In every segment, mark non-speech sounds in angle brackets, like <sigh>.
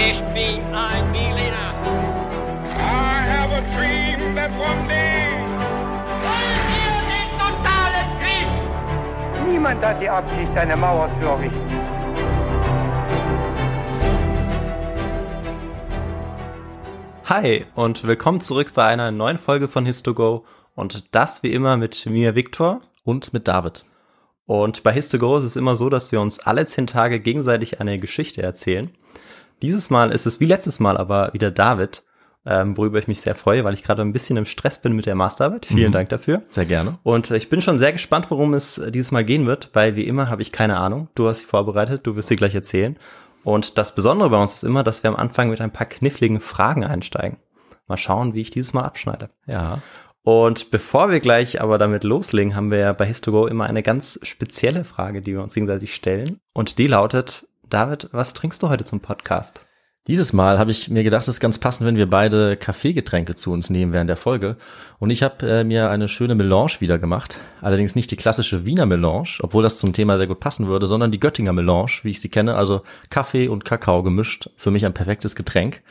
Ich bin ein Berliner. I have a dream that one day. Wollen wir den totalen Krieg? Niemand hat die Absicht, seine Mauer zu errichten. Hi und willkommen zurück bei einer neuen Folge von Histogo und das wie immer mit mir Viktor und mit David. Und bei Histogo ist es immer so, dass wir uns alle zehn Tage gegenseitig eine Geschichte erzählen dieses Mal ist es wie letztes Mal aber wieder David, ähm, worüber ich mich sehr freue, weil ich gerade ein bisschen im Stress bin mit der Masterarbeit. Vielen mhm. Dank dafür. Sehr gerne. Und ich bin schon sehr gespannt, worum es äh, dieses Mal gehen wird, weil wie immer habe ich keine Ahnung. Du hast sie vorbereitet, du wirst sie gleich erzählen. Und das Besondere bei uns ist immer, dass wir am Anfang mit ein paar kniffligen Fragen einsteigen. Mal schauen, wie ich dieses Mal abschneide. Ja. Und bevor wir gleich aber damit loslegen, haben wir ja bei Histogo immer eine ganz spezielle Frage, die wir uns gegenseitig stellen. Und die lautet, David, was trinkst du heute zum Podcast? Dieses Mal habe ich mir gedacht, es ist ganz passend, wenn wir beide Kaffeegetränke zu uns nehmen während der Folge. Und ich habe äh, mir eine schöne Melange wieder gemacht. Allerdings nicht die klassische Wiener Melange, obwohl das zum Thema sehr gut passen würde, sondern die Göttinger Melange, wie ich sie kenne. Also Kaffee und Kakao gemischt. Für mich ein perfektes Getränk.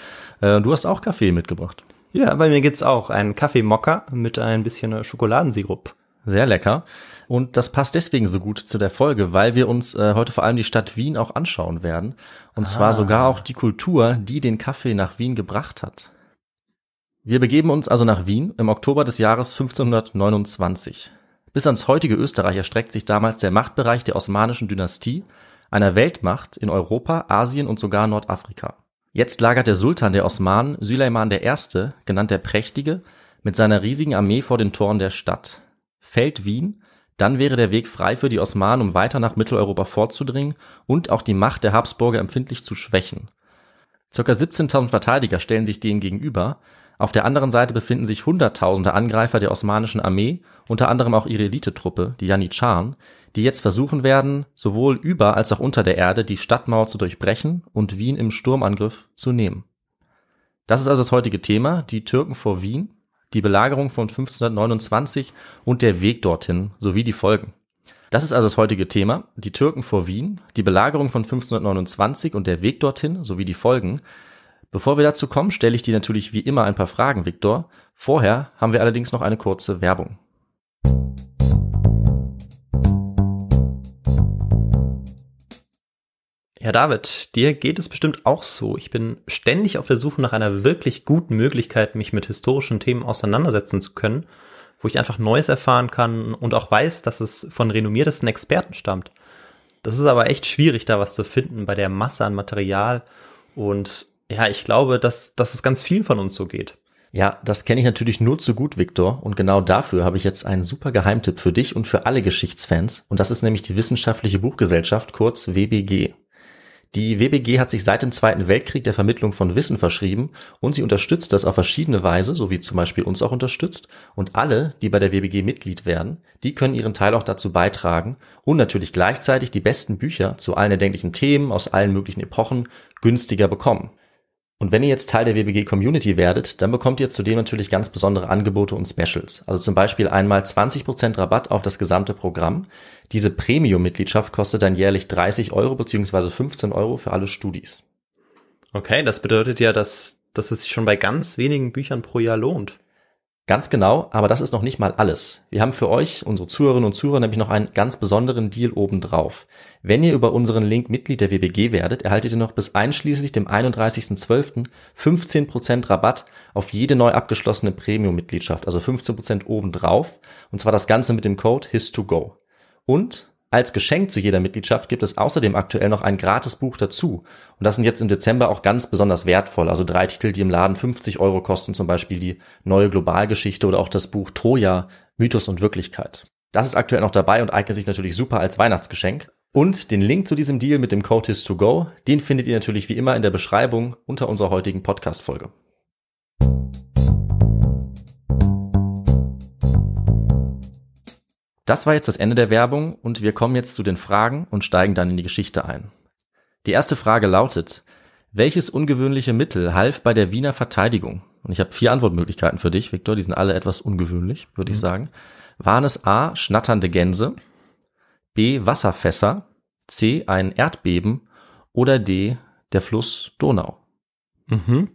Äh, du hast auch Kaffee mitgebracht. Ja, bei mir gibt's auch einen Kaffeemocker mit ein bisschen Schokoladensirup. Sehr lecker. Und das passt deswegen so gut zu der Folge, weil wir uns äh, heute vor allem die Stadt Wien auch anschauen werden. Und ah. zwar sogar auch die Kultur, die den Kaffee nach Wien gebracht hat. Wir begeben uns also nach Wien im Oktober des Jahres 1529. Bis ans heutige Österreich erstreckt sich damals der Machtbereich der osmanischen Dynastie, einer Weltmacht in Europa, Asien und sogar Nordafrika. Jetzt lagert der Sultan der Osmanen, Süleyman I., genannt der Prächtige, mit seiner riesigen Armee vor den Toren der Stadt. Fällt Wien dann wäre der Weg frei für die Osmanen, um weiter nach Mitteleuropa vorzudringen und auch die Macht der Habsburger empfindlich zu schwächen. Circa 17.000 Verteidiger stellen sich denen gegenüber, auf der anderen Seite befinden sich hunderttausende Angreifer der osmanischen Armee, unter anderem auch ihre Elitetruppe, die Janitscharen, die jetzt versuchen werden, sowohl über als auch unter der Erde die Stadtmauer zu durchbrechen und Wien im Sturmangriff zu nehmen. Das ist also das heutige Thema, die Türken vor Wien die Belagerung von 1529 und der Weg dorthin sowie die Folgen. Das ist also das heutige Thema, die Türken vor Wien, die Belagerung von 1529 und der Weg dorthin sowie die Folgen. Bevor wir dazu kommen, stelle ich dir natürlich wie immer ein paar Fragen, Viktor. Vorher haben wir allerdings noch eine kurze Werbung. Ja, David, dir geht es bestimmt auch so. Ich bin ständig auf der Suche nach einer wirklich guten Möglichkeit, mich mit historischen Themen auseinandersetzen zu können, wo ich einfach Neues erfahren kann und auch weiß, dass es von renommiertesten Experten stammt. Das ist aber echt schwierig, da was zu finden bei der Masse an Material. Und ja, ich glaube, dass, dass es ganz vielen von uns so geht. Ja, das kenne ich natürlich nur zu gut, Viktor. Und genau dafür habe ich jetzt einen super Geheimtipp für dich und für alle Geschichtsfans. Und das ist nämlich die Wissenschaftliche Buchgesellschaft, kurz WBG. Die WBG hat sich seit dem Zweiten Weltkrieg der Vermittlung von Wissen verschrieben und sie unterstützt das auf verschiedene Weise, so wie zum Beispiel uns auch unterstützt. Und alle, die bei der WBG Mitglied werden, die können ihren Teil auch dazu beitragen und natürlich gleichzeitig die besten Bücher zu allen erdenklichen Themen aus allen möglichen Epochen günstiger bekommen. Und wenn ihr jetzt Teil der WBG Community werdet, dann bekommt ihr zudem natürlich ganz besondere Angebote und Specials. Also zum Beispiel einmal 20% Rabatt auf das gesamte Programm. Diese Premium-Mitgliedschaft kostet dann jährlich 30 Euro bzw. 15 Euro für alle Studis. Okay, das bedeutet ja, dass, dass es sich schon bei ganz wenigen Büchern pro Jahr lohnt. Ganz genau, aber das ist noch nicht mal alles. Wir haben für euch, unsere Zuhörerinnen und Zuhörer, nämlich noch einen ganz besonderen Deal obendrauf. Wenn ihr über unseren Link Mitglied der WBG werdet, erhaltet ihr noch bis einschließlich dem 31.12. 15% Rabatt auf jede neu abgeschlossene Premium-Mitgliedschaft, also 15% obendrauf. Und zwar das Ganze mit dem Code HIS2GO. Und als Geschenk zu jeder Mitgliedschaft gibt es außerdem aktuell noch ein gratis Buch dazu. Und das sind jetzt im Dezember auch ganz besonders wertvoll. Also drei Titel, die im Laden 50 Euro kosten, zum Beispiel die Neue Globalgeschichte oder auch das Buch Troja, Mythos und Wirklichkeit. Das ist aktuell noch dabei und eignet sich natürlich super als Weihnachtsgeschenk. Und den Link zu diesem Deal mit dem Code his2go, den findet ihr natürlich wie immer in der Beschreibung unter unserer heutigen Podcast-Folge. Das war jetzt das Ende der Werbung und wir kommen jetzt zu den Fragen und steigen dann in die Geschichte ein. Die erste Frage lautet, welches ungewöhnliche Mittel half bei der Wiener Verteidigung? Und ich habe vier Antwortmöglichkeiten für dich, Viktor, die sind alle etwas ungewöhnlich, würde mhm. ich sagen. Waren es A, schnatternde Gänse, B, Wasserfässer, C, ein Erdbeben oder D, der Fluss Donau? Mhm.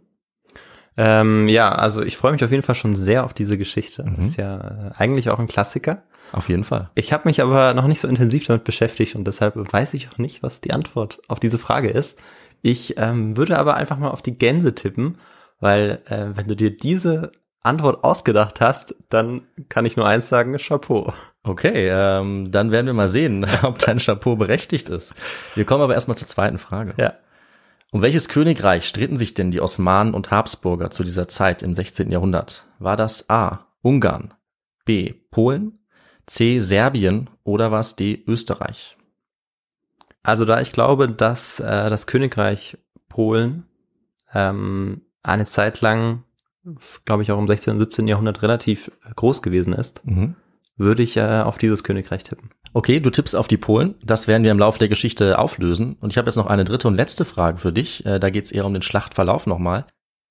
Ähm, ja, also ich freue mich auf jeden Fall schon sehr auf diese Geschichte. Mhm. Ist ja äh, eigentlich auch ein Klassiker. Auf jeden Fall. Ich habe mich aber noch nicht so intensiv damit beschäftigt und deshalb weiß ich auch nicht, was die Antwort auf diese Frage ist. Ich ähm, würde aber einfach mal auf die Gänse tippen, weil äh, wenn du dir diese Antwort ausgedacht hast, dann kann ich nur eins sagen, Chapeau. Okay, ähm, dann werden wir mal sehen, <laughs> ob dein Chapeau berechtigt ist. Wir kommen aber erstmal zur zweiten Frage. Ja. Um welches Königreich stritten sich denn die Osmanen und Habsburger zu dieser Zeit im 16. Jahrhundert? War das A. Ungarn, B. Polen, C. Serbien oder war es D. Österreich? Also da ich glaube, dass äh, das Königreich Polen ähm, eine Zeit lang, glaube ich, auch im 16. und 17. Jahrhundert relativ äh, groß gewesen ist, mhm würde ich äh, auf dieses Königreich tippen. Okay, du tippst auf die Polen. Das werden wir im Laufe der Geschichte auflösen. Und ich habe jetzt noch eine dritte und letzte Frage für dich. Äh, da geht es eher um den Schlachtverlauf nochmal.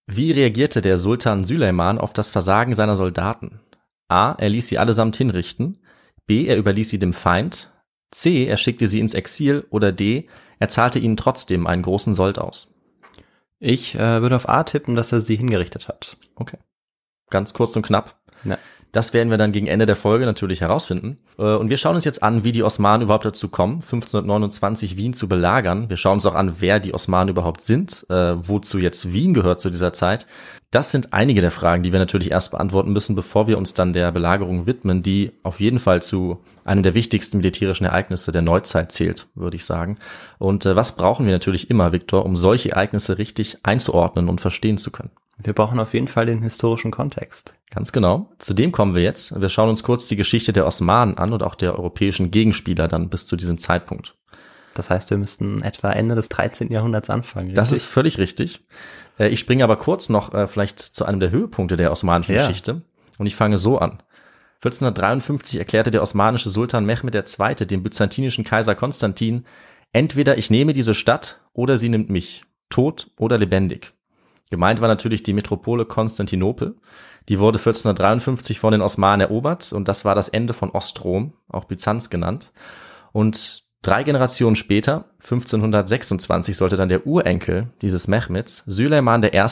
Wie reagierte der Sultan Süleyman auf das Versagen seiner Soldaten? A. Er ließ sie allesamt hinrichten. B. Er überließ sie dem Feind. C. Er schickte sie ins Exil. Oder D. Er zahlte ihnen trotzdem einen großen Sold aus. Ich äh, würde auf A tippen, dass er sie hingerichtet hat. Okay. Ganz kurz und knapp. Ja. Das werden wir dann gegen Ende der Folge natürlich herausfinden. Äh, und wir schauen uns jetzt an, wie die Osmanen überhaupt dazu kommen, 1529 Wien zu belagern. Wir schauen uns auch an, wer die Osmanen überhaupt sind, äh, wozu jetzt Wien gehört zu dieser Zeit. Das sind einige der Fragen, die wir natürlich erst beantworten müssen, bevor wir uns dann der Belagerung widmen, die auf jeden Fall zu einem der wichtigsten militärischen Ereignisse der Neuzeit zählt, würde ich sagen. Und äh, was brauchen wir natürlich immer, Viktor, um solche Ereignisse richtig einzuordnen und verstehen zu können? Wir brauchen auf jeden Fall den historischen Kontext. Ganz genau. Zu dem kommen wir jetzt. Wir schauen uns kurz die Geschichte der Osmanen an und auch der europäischen Gegenspieler dann bis zu diesem Zeitpunkt. Das heißt, wir müssten etwa Ende des 13. Jahrhunderts anfangen. Das richtig? ist völlig richtig. Äh, ich springe aber kurz noch äh, vielleicht zu einem der Höhepunkte der osmanischen ja. Geschichte. Und ich fange so an. 1453 erklärte der osmanische Sultan Mehmed II. dem byzantinischen Kaiser Konstantin, entweder ich nehme diese Stadt oder sie nimmt mich, tot oder lebendig. Gemeint war natürlich die Metropole Konstantinopel. Die wurde 1453 von den Osmanen erobert und das war das Ende von Ostrom, auch Byzanz genannt. Und drei Generationen später, 1526, sollte dann der Urenkel dieses Mehmeds, Süleyman I.,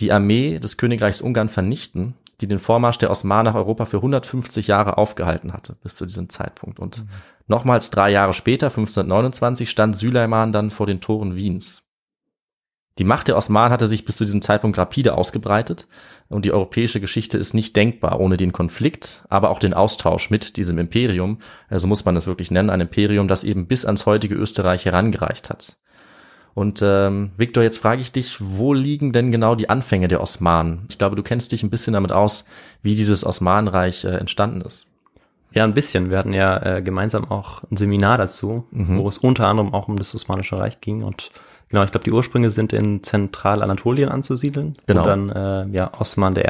die Armee des Königreichs Ungarn vernichten, die den Vormarsch der Osmanen nach Europa für 150 Jahre aufgehalten hatte, bis zu diesem Zeitpunkt. Und mhm. nochmals drei Jahre später, 1529, stand Süleyman dann vor den Toren Wiens. Die Macht der Osmanen hatte sich bis zu diesem Zeitpunkt rapide ausgebreitet und die europäische Geschichte ist nicht denkbar ohne den Konflikt, aber auch den Austausch mit diesem Imperium, also muss man es wirklich nennen, ein Imperium, das eben bis ans heutige Österreich herangereicht hat. Und ähm, Viktor, jetzt frage ich dich, wo liegen denn genau die Anfänge der Osmanen? Ich glaube, du kennst dich ein bisschen damit aus, wie dieses Osmanenreich äh, entstanden ist. Ja, ein bisschen. Wir hatten ja äh, gemeinsam auch ein Seminar dazu, mhm. wo es unter anderem auch um das Osmanische Reich ging und Genau, ich glaube, die Ursprünge sind in Zentralanatolien anzusiedeln. Genau. Und dann äh, ja, Osman I.,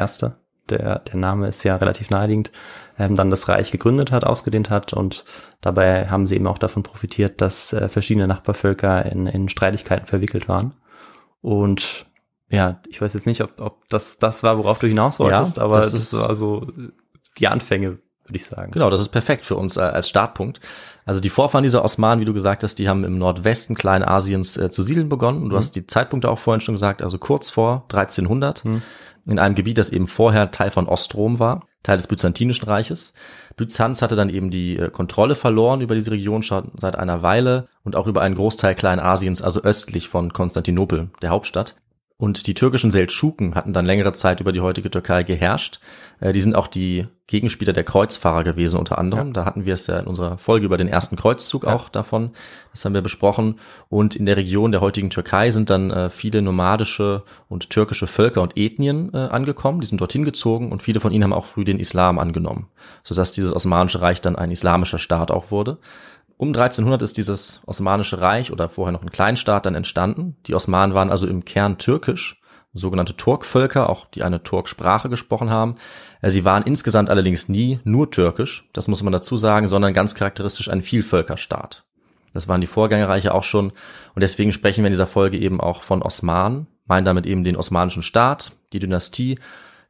Der, der Name ist ja relativ naheliegend, ähm, dann das Reich gegründet hat, ausgedehnt hat und dabei haben sie eben auch davon profitiert, dass äh, verschiedene Nachbarvölker in, in Streitigkeiten verwickelt waren. Und ja, ich weiß jetzt nicht, ob, ob das das war, worauf du hinaus wolltest, ja, aber das, das war so die Anfänge würde ich sagen. Genau, das ist perfekt für uns äh, als Startpunkt. Also die Vorfahren dieser Osmanen, wie du gesagt hast, die haben im Nordwesten Kleinasiens äh, zu siedeln begonnen. Und du mhm. hast die Zeitpunkte auch vorhin schon gesagt, also kurz vor 1300, mhm. in einem Gebiet, das eben vorher Teil von Ostrom war, Teil des Byzantinischen Reiches. Byzanz hatte dann eben die äh, Kontrolle verloren über diese Region schon seit einer Weile und auch über einen Großteil Kleinasiens, also östlich von Konstantinopel, der Hauptstadt. Und die türkischen Seldschuken hatten dann längere Zeit über die heutige Türkei geherrscht. Äh, die sind auch die Gegenspieler der Kreuzfahrer gewesen, unter anderem. Ja. Da hatten wir es ja in unserer Folge über den ersten Kreuzzug ja. auch davon. Das haben wir besprochen. Und in der Region der heutigen Türkei sind dann äh, viele nomadische und türkische Völker und Ethnien äh, angekommen. Die sind dorthin gezogen und viele von ihnen haben auch früh den Islam angenommen, sodass dieses Osmanische Reich dann ein islamischer Staat auch wurde. Um 1300 ist dieses Osmanische Reich oder vorher noch ein Kleinstaat dann entstanden. Die Osmanen waren also im Kern türkisch, sogenannte Turkvölker, auch die eine Turksprache gesprochen haben. Äh, sie waren insgesamt allerdings nie nur türkisch, das muss man dazu sagen, sondern ganz charakteristisch ein Vielvölkerstaat. Das waren die Vorgängerreiche auch schon und deswegen sprechen wir in dieser Folge eben auch von Osmanen, meinen damit eben den osmanischen Staat, die Dynastie,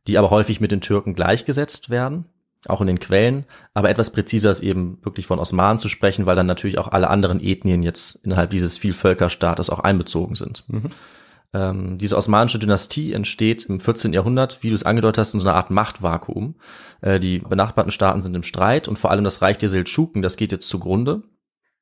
die aber häufig mit den Türken gleichgesetzt werden auch in den Quellen, aber etwas präziser ist eben wirklich von Osmanen zu sprechen, weil dann natürlich auch alle anderen Ethnien jetzt innerhalb dieses Vielvölkerstaates auch einbezogen sind. Mhm. Ähm, diese osmanische Dynastie entsteht im 14. Jahrhundert, wie du es angedeutet hast, in so einer Art Machtvakuum. Äh, die benachbarten Staaten sind im Streit und vor allem das Reich der Seldschuken, das geht jetzt zugrunde.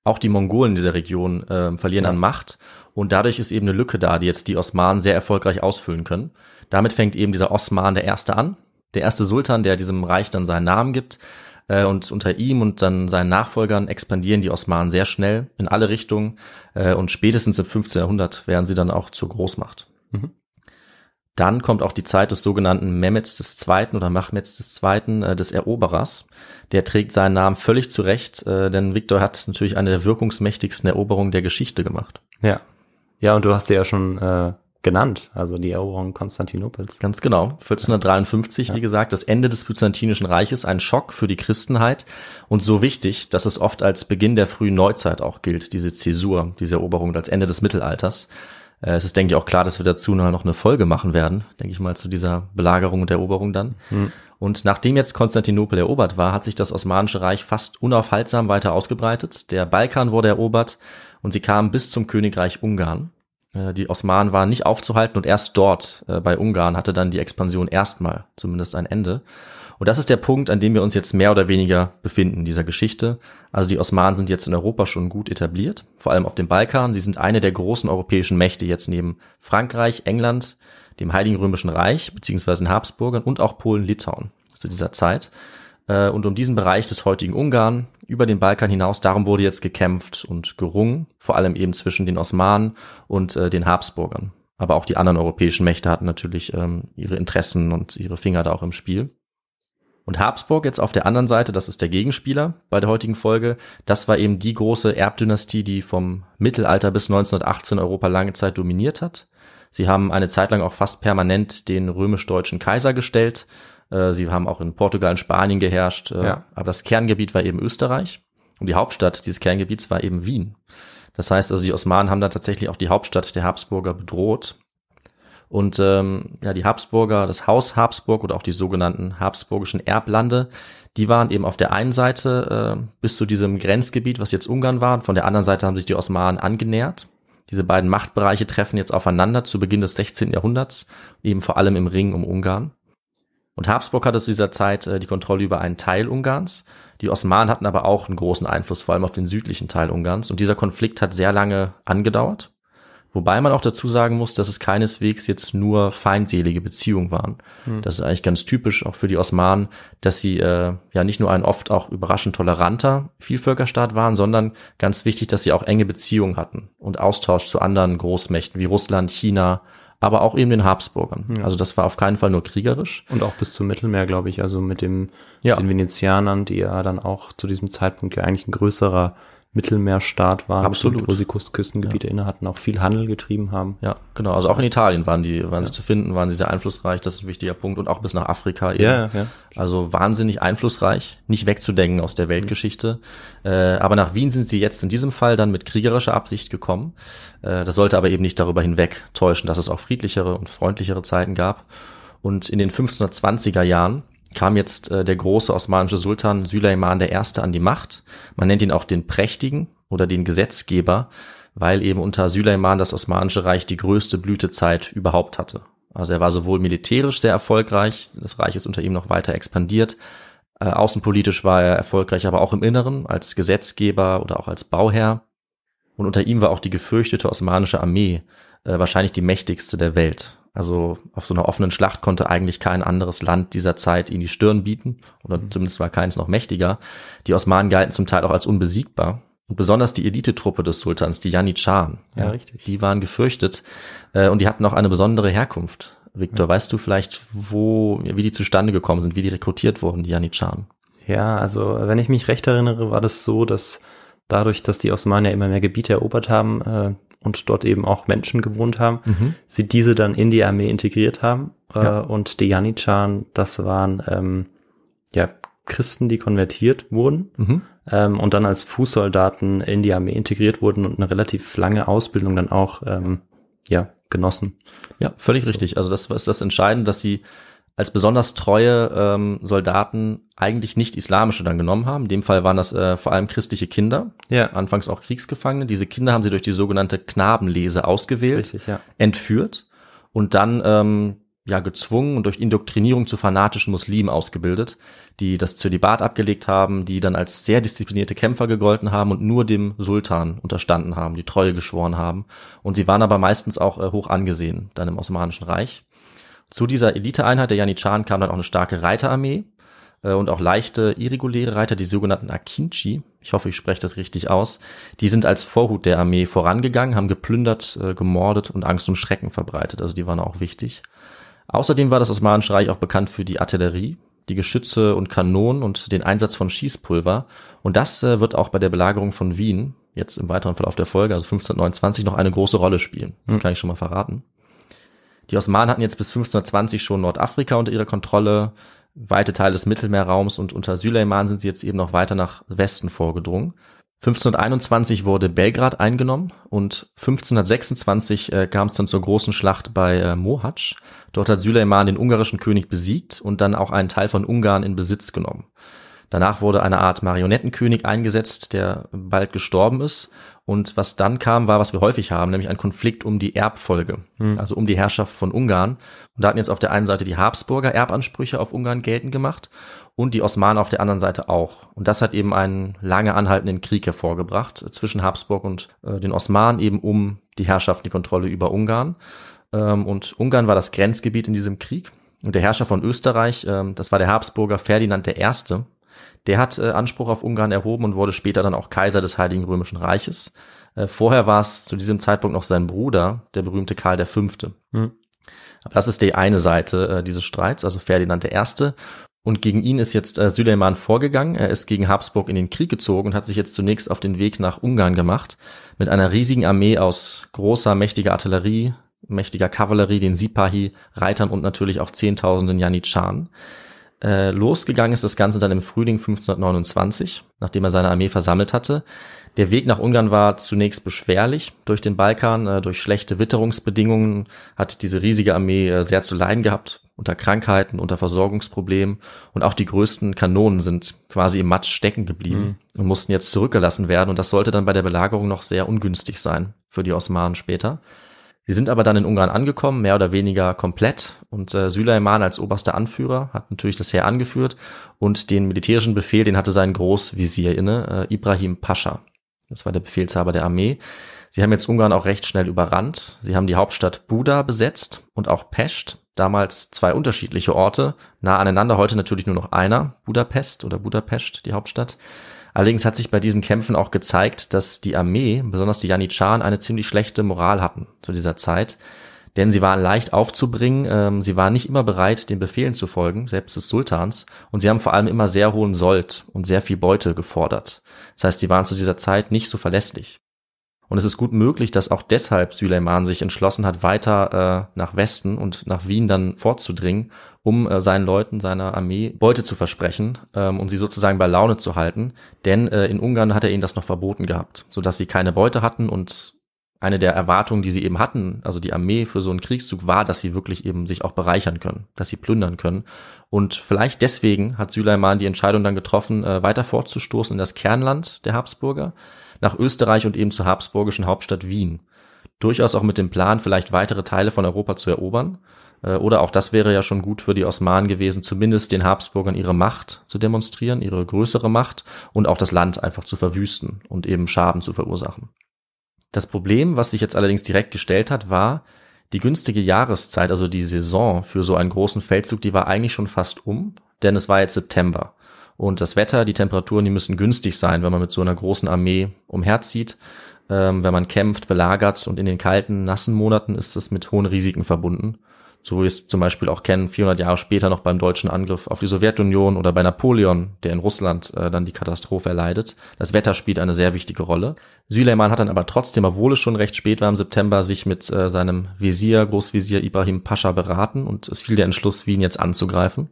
Auch die Mongolen dieser Region äh, verlieren ja. an Macht und dadurch ist eben eine Lücke da, die jetzt die Osmanen sehr erfolgreich ausfüllen können. Damit fängt eben dieser Osman der Erste an, der erste Sultan, der diesem Reich dann seinen Namen gibt. Äh, und unter ihm und dann seinen Nachfolgern expandieren die Osmanen sehr schnell in alle Richtungen. Äh, und spätestens im 15. Jahrhundert werden sie dann auch zur Großmacht. Mhm. Dann kommt auch die Zeit des sogenannten Mehmeds II. oder Mahmeds II. Äh, des Eroberers. Der trägt seinen Namen völlig zurecht, äh, denn Viktor hat natürlich eine der wirkungsmächtigsten Eroberungen der Geschichte gemacht. Ja. Ja, und du hast ja schon äh, genannt, also die Eroberung Konstantinopels. Ganz genau. 1453, ja. wie gesagt, das Ende des Byzantinischen Reiches, ein Schock für die Christenheit und so wichtig, dass es oft als Beginn der frühen Neuzeit auch gilt, diese Zäsur, diese Eroberung als Ende des Mittelalters. Äh, es ist, denke ich, auch klar, dass wir dazu noch eine Folge machen werden, denke ich mal, zu dieser Belagerung und Eroberung dann. Mhm. Und nachdem jetzt Konstantinopel erobert war, hat sich das Osmanische Reich fast unaufhaltsam weiter ausgebreitet. Der Balkan wurde erobert und sie kamen bis zum Königreich Ungarn. Äh, die Osmanen waren nicht aufzuhalten und erst dort äh, bei Ungarn hatte dann die Expansion erstmal zumindest ein Ende. Und das ist der Punkt, an dem wir uns jetzt mehr oder weniger befinden dieser Geschichte. Also die Osmanen sind jetzt in Europa schon gut etabliert, vor allem auf dem Balkan. Sie sind eine der großen europäischen Mächte jetzt neben Frankreich, England, dem Heiligen Römischen Reich beziehungsweise den Habsburgern und auch Polen, Litauen zu dieser Zeit äh, und um diesen Bereich des heutigen Ungarn über den Balkan hinaus. Darum wurde jetzt gekämpft und gerungen, vor allem eben zwischen den Osmanen und äh, den Habsburgern. Aber auch die anderen europäischen Mächte hatten natürlich ähm, ihre Interessen und ihre Finger da auch im Spiel. Und Habsburg jetzt auf der anderen Seite, das ist der Gegenspieler bei der heutigen Folge, das war eben die große Erbdynastie, die vom Mittelalter bis 1918 Europa lange Zeit dominiert hat. Sie haben eine Zeit lang auch fast permanent den römisch-deutschen Kaiser gestellt, äh, sie haben auch in Portugal und Spanien geherrscht. Äh, ja. Aber das Kerngebiet war eben Österreich. Und die Hauptstadt dieses Kerngebiets war eben Wien. Das heißt also, die Osmanen haben da tatsächlich auch die Hauptstadt der Habsburger bedroht. Und ähm, ja, die Habsburger, das Haus Habsburg oder auch die sogenannten habsburgischen Erblande, die waren eben auf der einen Seite äh, bis zu diesem Grenzgebiet, was jetzt Ungarn war, und von der anderen Seite haben sich die Osmanen angenähert. Diese beiden Machtbereiche treffen jetzt aufeinander zu Beginn des 16. Jahrhunderts, eben vor allem im Ring um Ungarn. Und Habsburg hatte zu dieser Zeit äh, die Kontrolle über einen Teil Ungarns. Die Osmanen hatten aber auch einen großen Einfluss, vor allem auf den südlichen Teil Ungarns. Und dieser Konflikt hat sehr lange angedauert. Wobei man auch dazu sagen muss, dass es keineswegs jetzt nur feindselige Beziehungen waren. Hm. Das ist eigentlich ganz typisch auch für die Osmanen, dass sie äh, ja nicht nur ein oft auch überraschend toleranter Vielvölkerstaat waren, sondern ganz wichtig, dass sie auch enge Beziehungen hatten und Austausch zu anderen Großmächten wie Russland, China, aber auch eben den Habsburgern. Ja. Also das war auf keinen Fall nur kriegerisch. Und auch bis zum Mittelmeer, glaube ich, also mit dem, ja. den Venezianern, die ja dann auch zu diesem Zeitpunkt ja eigentlich ein größerer Mittelmeerstaat waren, Absolut. wo sie Küstengebiete ja. inne hatten, auch viel Handel getrieben haben. Ja, genau. Also auch in Italien waren die, waren ja. sie zu finden, waren sie sehr einflussreich, das ist ein wichtiger Punkt und auch bis nach Afrika eben. Ja, ja. Also wahnsinnig einflussreich, nicht wegzudenken aus der Weltgeschichte. Mhm. Äh, aber nach Wien sind sie jetzt in diesem Fall dann mit kriegerischer Absicht gekommen. Äh, das sollte aber eben nicht darüber hinweg täuschen, dass es auch friedlichere und freundlichere Zeiten gab. Und in den 1520er Jahren kam jetzt äh, der große osmanische Sultan Süleyman I. an die Macht. Man nennt ihn auch den Prächtigen oder den Gesetzgeber, weil eben unter Süleyman das Osmanische Reich die größte Blütezeit überhaupt hatte. Also er war sowohl militärisch sehr erfolgreich, das Reich ist unter ihm noch weiter expandiert, äh, außenpolitisch war er erfolgreich, aber auch im Inneren als Gesetzgeber oder auch als Bauherr. Und unter ihm war auch die gefürchtete osmanische Armee, äh, wahrscheinlich die mächtigste der Welt. Also auf so einer offenen Schlacht konnte eigentlich kein anderes Land dieser Zeit ihnen die Stirn bieten, oder mhm. zumindest war keins noch mächtiger. Die Osmanen galten zum Teil auch als unbesiegbar. Und besonders die Elitetruppe des Sultans, die Janitscharen, ja, ja, richtig. die waren gefürchtet äh, und die hatten auch eine besondere Herkunft. Victor, ja. weißt du vielleicht, wo, wie die zustande gekommen sind, wie die rekrutiert wurden, die Janitscharen? Ja, also wenn ich mich recht erinnere, war das so, dass dadurch, dass die Osmanen ja immer mehr Gebiete erobert haben, äh, und dort eben auch Menschen gewohnt haben, mhm. sie diese dann in die Armee integriert haben. Äh, ja. und die Janitscharen, das waren ähm, ja Christen, die konvertiert wurden mhm. ähm, und dann als Fußsoldaten in die Armee integriert wurden und eine relativ lange Ausbildung dann auch ähm, ja genossen. Ja, völlig richtig. Also das ist das Entscheidende, dass sie als besonders treue ähm, Soldaten eigentlich nicht islamische dann genommen haben. In dem Fall waren das äh, vor allem christliche Kinder, ja. anfangs auch Kriegsgefangene. Diese Kinder haben sie durch die sogenannte Knabenlese ausgewählt, Richtig, ja. entführt und dann ähm, ja gezwungen und durch Indoktrinierung zu fanatischen Muslimen ausgebildet, die das Zölibat abgelegt haben, die dann als sehr disziplinierte Kämpfer gegolten haben und nur dem Sultan unterstanden haben, die Treue geschworen haben. Und sie waren aber meistens auch äh, hoch angesehen, dann im Osmanischen Reich. Zu dieser Eliteeinheit der Janitscharen kam dann auch eine starke Reiterarmee äh, und auch leichte, irreguläre Reiter, die sogenannten Akinchi. Ich hoffe, ich spreche das richtig aus. Die sind als Vorhut der Armee vorangegangen, haben geplündert, äh, gemordet und Angst und Schrecken verbreitet. Also die waren auch wichtig. Außerdem war das Osmanische Reich auch bekannt für die Artillerie, die Geschütze und Kanonen und den Einsatz von Schießpulver. Und das äh, wird auch bei der Belagerung von Wien jetzt im weiteren Verlauf der Folge, also 1529, noch eine große Rolle spielen. Das hm. kann ich schon mal verraten. Die Osmanen hatten jetzt bis 1520 schon Nordafrika unter ihrer Kontrolle, weite Teile des Mittelmeerraums und unter Süleyman sind sie jetzt eben noch weiter nach Westen vorgedrungen. 1521 wurde Belgrad eingenommen und 1526 äh, kam es dann zur großen Schlacht bei äh, Mohacs. Dort hat Süleyman den ungarischen König besiegt und dann auch einen Teil von Ungarn in Besitz genommen. Danach wurde eine Art Marionettenkönig eingesetzt, der bald gestorben ist und was dann kam, war, was wir häufig haben, nämlich ein Konflikt um die Erbfolge, mhm. also um die Herrschaft von Ungarn. Und da hatten jetzt auf der einen Seite die Habsburger Erbansprüche auf Ungarn geltend gemacht und die Osmanen auf der anderen Seite auch. Und das hat eben einen lange anhaltenden Krieg hervorgebracht zwischen Habsburg und äh, den Osmanen eben um die Herrschaft, die Kontrolle über Ungarn. Ähm, und Ungarn war das Grenzgebiet in diesem Krieg. Und der Herrscher von Österreich, ähm, das war der Habsburger Ferdinand I., der hat äh, Anspruch auf Ungarn erhoben und wurde später dann auch Kaiser des Heiligen Römischen Reiches. Äh, vorher war es zu diesem Zeitpunkt noch sein Bruder, der berühmte Karl V. Mhm. Aber das ist die eine Seite äh, dieses Streits, also Ferdinand I. Und gegen ihn ist jetzt äh, Süleyman vorgegangen. Er ist gegen Habsburg in den Krieg gezogen und hat sich jetzt zunächst auf den Weg nach Ungarn gemacht. Mit einer riesigen Armee aus großer, mächtiger Artillerie, mächtiger Kavallerie, den Sipahi, Reitern und natürlich auch Zehntausenden Janitscharen. Äh, losgegangen ist das Ganze dann im Frühling 1529, nachdem er seine Armee versammelt hatte. Der Weg nach Ungarn war zunächst beschwerlich durch den Balkan, äh, durch schlechte Witterungsbedingungen hat diese riesige Armee äh, sehr zu leiden gehabt, unter Krankheiten, unter Versorgungsproblemen und auch die größten Kanonen sind quasi im Matsch stecken geblieben mhm. und mussten jetzt zurückgelassen werden und das sollte dann bei der Belagerung noch sehr ungünstig sein für die Osmanen später. Sie sind aber dann in Ungarn angekommen, mehr oder weniger komplett. Und äh, Süleyman als oberster Anführer hat natürlich das Heer angeführt und den militärischen Befehl, den hatte sein Großvisier inne, äh, Ibrahim Pascha. Das war der Befehlshaber der Armee. Sie haben jetzt Ungarn auch recht schnell überrannt. Sie haben die Hauptstadt Buda besetzt und auch Pest, damals zwei unterschiedliche Orte, nah aneinander, heute natürlich nur noch einer, Budapest oder Budapest, die Hauptstadt. Allerdings hat sich bei diesen Kämpfen auch gezeigt, dass die Armee, besonders die Janitscharen, eine ziemlich schlechte Moral hatten zu dieser Zeit. Denn sie waren leicht aufzubringen, ähm, sie waren nicht immer bereit, den Befehlen zu folgen, selbst des Sultans, und sie haben vor allem immer sehr hohen Sold und sehr viel Beute gefordert. Das heißt, sie waren zu dieser Zeit nicht so verlässlich. Und es ist gut möglich, dass auch deshalb Süleyman sich entschlossen hat, weiter äh, nach Westen und nach Wien dann vorzudringen, um äh, seinen Leuten, seiner Armee Beute zu versprechen, ähm, um sie sozusagen bei Laune zu halten. Denn äh, in Ungarn hat er ihnen das noch verboten gehabt, sodass sie keine Beute hatten und eine der Erwartungen, die sie eben hatten, also die Armee für so einen Kriegszug war, dass sie wirklich eben sich auch bereichern können, dass sie plündern können. Und vielleicht deswegen hat Süleyman die Entscheidung dann getroffen, äh, weiter fortzustoßen in das Kernland der Habsburger, nach Österreich und eben zur habsburgischen Hauptstadt Wien durchaus auch mit dem Plan, vielleicht weitere Teile von Europa zu erobern. Äh, oder auch das wäre ja schon gut für die Osmanen gewesen, zumindest den Habsburgern ihre Macht zu demonstrieren, ihre größere Macht und auch das Land einfach zu verwüsten und eben Schaden zu verursachen. Das Problem, was sich jetzt allerdings direkt gestellt hat, war, die günstige Jahreszeit, also die Saison für so einen großen Feldzug, die war eigentlich schon fast um, denn es war jetzt September. Und das Wetter, die Temperaturen, die müssen günstig sein, wenn man mit so einer großen Armee umherzieht. Ähm, wenn man kämpft, belagert und in den kalten, nassen Monaten ist es mit hohen Risiken verbunden. So wie wir es zum Beispiel auch kennen, 400 Jahre später noch beim deutschen Angriff auf die Sowjetunion oder bei Napoleon, der in Russland äh, dann die Katastrophe erleidet. Das Wetter spielt eine sehr wichtige Rolle. Süleyman hat dann aber trotzdem, obwohl es schon recht spät war im September, sich mit äh, seinem Visier, Großvizier Ibrahim Pascha beraten und es fiel der Entschluss, Wien jetzt anzugreifen.